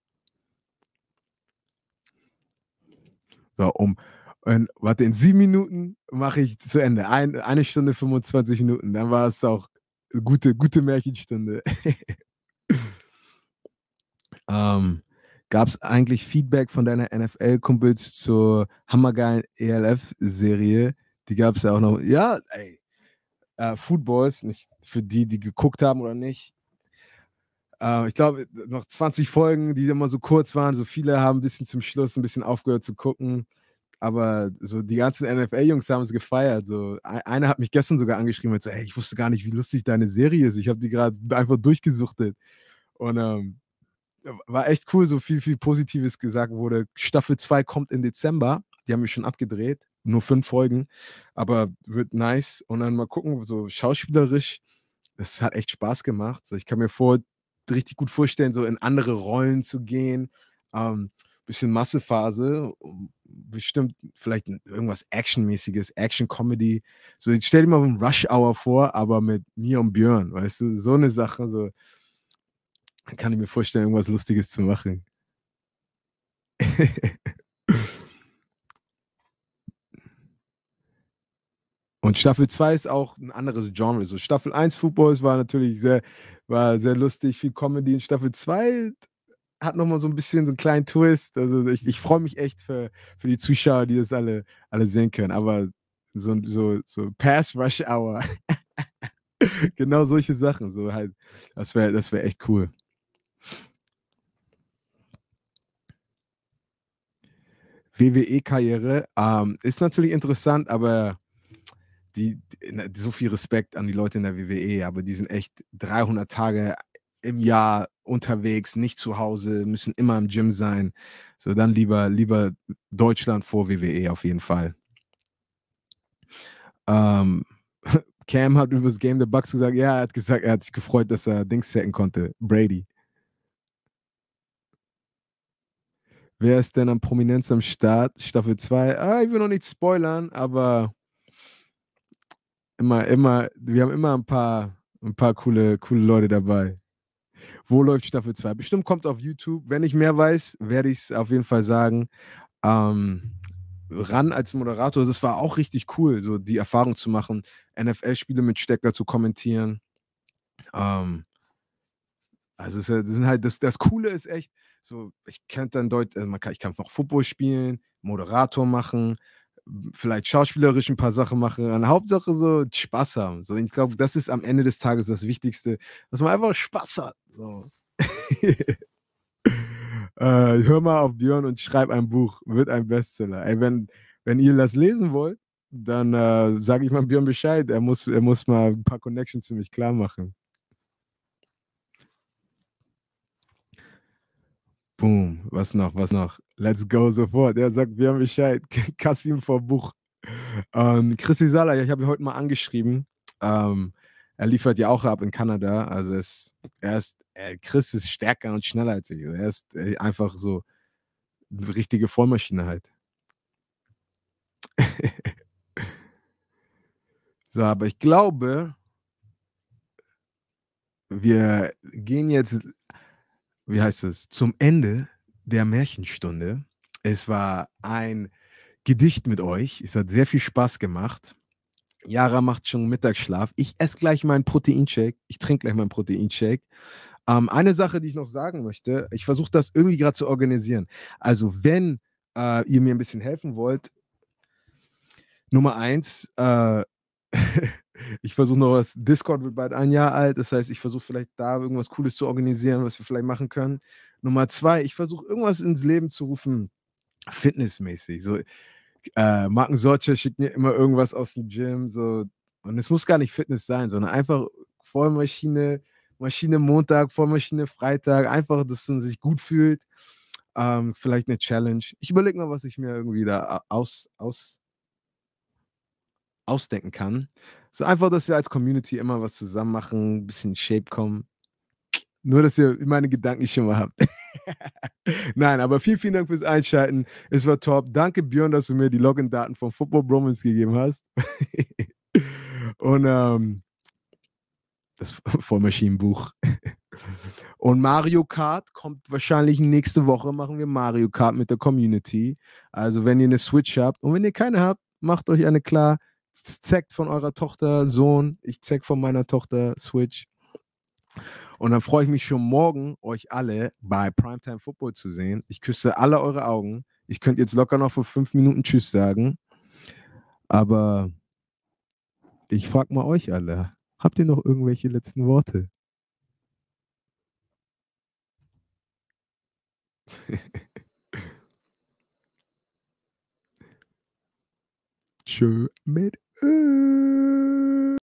So, um, und, warte, in sieben Minuten mache ich zu Ende. Ein, eine Stunde 25 Minuten. Dann war es auch gute, gute Märchenstunde. ähm, Gab es eigentlich Feedback von deiner NFL-Kumpels zur hammergeilen ELF-Serie? Die gab es ja auch noch. Ja, ey. Äh, Footballs, nicht für die, die geguckt haben oder nicht. Äh, ich glaube, noch 20 Folgen, die immer so kurz waren. So viele haben ein bisschen zum Schluss ein bisschen aufgehört zu gucken. Aber so die ganzen NFL-Jungs haben es gefeiert. So einer hat mich gestern sogar angeschrieben und so, hey, ich wusste gar nicht, wie lustig deine Serie ist. Ich habe die gerade einfach durchgesuchtet. Und ähm, war echt cool, so viel, viel Positives gesagt wurde. Staffel 2 kommt im Dezember. Die haben wir schon abgedreht. Nur fünf Folgen. Aber wird nice. Und dann mal gucken, so schauspielerisch. Das hat echt Spaß gemacht. ich kann mir vor, richtig gut vorstellen, so in andere Rollen zu gehen. Ähm, bisschen Massephase. Bestimmt vielleicht irgendwas Actionmäßiges, Action-Comedy. So, stell dir mal einen Rush Hour vor, aber mit mir und Björn. Weißt du, so eine Sache. So kann ich mir vorstellen, irgendwas Lustiges zu machen. Und Staffel 2 ist auch ein anderes Genre. So Staffel 1 Footballs war natürlich sehr, war sehr lustig, viel Comedy. Und Staffel 2 hat nochmal so ein bisschen so einen kleinen Twist. Also ich, ich freue mich echt für, für die Zuschauer, die das alle, alle sehen können. Aber so, so, so Pass Rush Hour. genau solche Sachen. So halt, das wäre das wär echt cool. WWE-Karriere. Ähm, ist natürlich interessant, aber die, die, so viel Respekt an die Leute in der WWE, aber die sind echt 300 Tage im Jahr unterwegs, nicht zu Hause, müssen immer im Gym sein. So dann lieber lieber Deutschland vor WWE auf jeden Fall. Ähm, Cam hat über das Game der Bucks gesagt, ja, er hat gesagt, er hat sich gefreut, dass er Dings sacken konnte, Brady. Wer ist denn an Prominenz am Start? Staffel 2. Ah, ich will noch nicht spoilern, aber immer, immer, wir haben immer ein paar, ein paar coole, coole Leute dabei. Wo läuft Staffel 2? Bestimmt kommt auf YouTube. Wenn ich mehr weiß, werde ich es auf jeden Fall sagen. Ähm, ran als Moderator, das war auch richtig cool, so die Erfahrung zu machen, NFL-Spiele mit Stecker zu kommentieren. Ähm, also das, sind halt, das, das Coole ist echt, so, ich könnte dann Deut also kann, ich kann noch Football spielen, Moderator machen, vielleicht schauspielerisch ein paar Sachen machen. An Hauptsache so Spaß haben. So, ich glaube, das ist am Ende des Tages das Wichtigste, dass man einfach Spaß hat. So. Uh, hör mal auf Björn und schreib ein Buch, wird ein Bestseller. Ey, wenn, wenn ihr das lesen wollt, dann uh, äh, sage ich mal Björn Bescheid. Er muss, er muss mal ein paar Connections für mich klar machen. Boom, was noch, was noch? Let's go sofort. Er sagt, wir haben Bescheid. Kassim vor Buch. Ähm, Chrissy Sala, ich habe ihn heute mal angeschrieben. Ähm, er liefert ja auch ab in Kanada. Also es, er ist, er, äh, Chris ist stärker und schneller als ich. Er ist äh, einfach so eine richtige Vollmaschine halt. so, aber ich glaube, wir gehen jetzt wie heißt es, zum Ende der Märchenstunde. Es war ein Gedicht mit euch. Es hat sehr viel Spaß gemacht. Yara macht schon Mittagsschlaf. Ich esse gleich meinen Proteinshake. Ich trinke gleich meinen Proteinshake. Ähm, eine Sache, die ich noch sagen möchte, ich versuche das irgendwie gerade zu organisieren. Also, wenn äh, ihr mir ein bisschen helfen wollt, Nummer eins, äh, ich versuche noch was. Discord wird bald ein Jahr alt. Das heißt, ich versuche vielleicht da irgendwas Cooles zu organisieren, was wir vielleicht machen können. Nummer zwei, ich versuche irgendwas ins Leben zu rufen, fitnessmäßig. So, äh, Marken Sorcher schickt mir immer irgendwas aus dem Gym. So. Und es muss gar nicht Fitness sein, sondern einfach Vollmaschine, Maschine Montag, Vollmaschine Freitag. Einfach, dass man sich gut fühlt. Ähm, vielleicht eine Challenge. Ich überlege mal, was ich mir irgendwie da aus, aus, ausdenken kann. So einfach, dass wir als Community immer was zusammen machen, ein bisschen in Shape kommen. Nur, dass ihr meine Gedanken schon mal habt. Nein, aber vielen, vielen Dank fürs Einschalten. Es war top. Danke, Björn, dass du mir die Login-Daten von Football Bromance gegeben hast. Und ähm, das Vollmaschinenbuch. Und Mario Kart kommt wahrscheinlich nächste Woche, machen wir Mario Kart mit der Community. Also wenn ihr eine Switch habt und wenn ihr keine habt, macht euch eine klar zeckt von eurer Tochter Sohn, ich zeck von meiner Tochter Switch. Und dann freue ich mich schon morgen, euch alle bei Primetime Football zu sehen. Ich küsse alle eure Augen. Ich könnte jetzt locker noch vor fünf Minuten Tschüss sagen. Aber ich frage mal euch alle, habt ihr noch irgendwelche letzten Worte? Tschö mit 嗯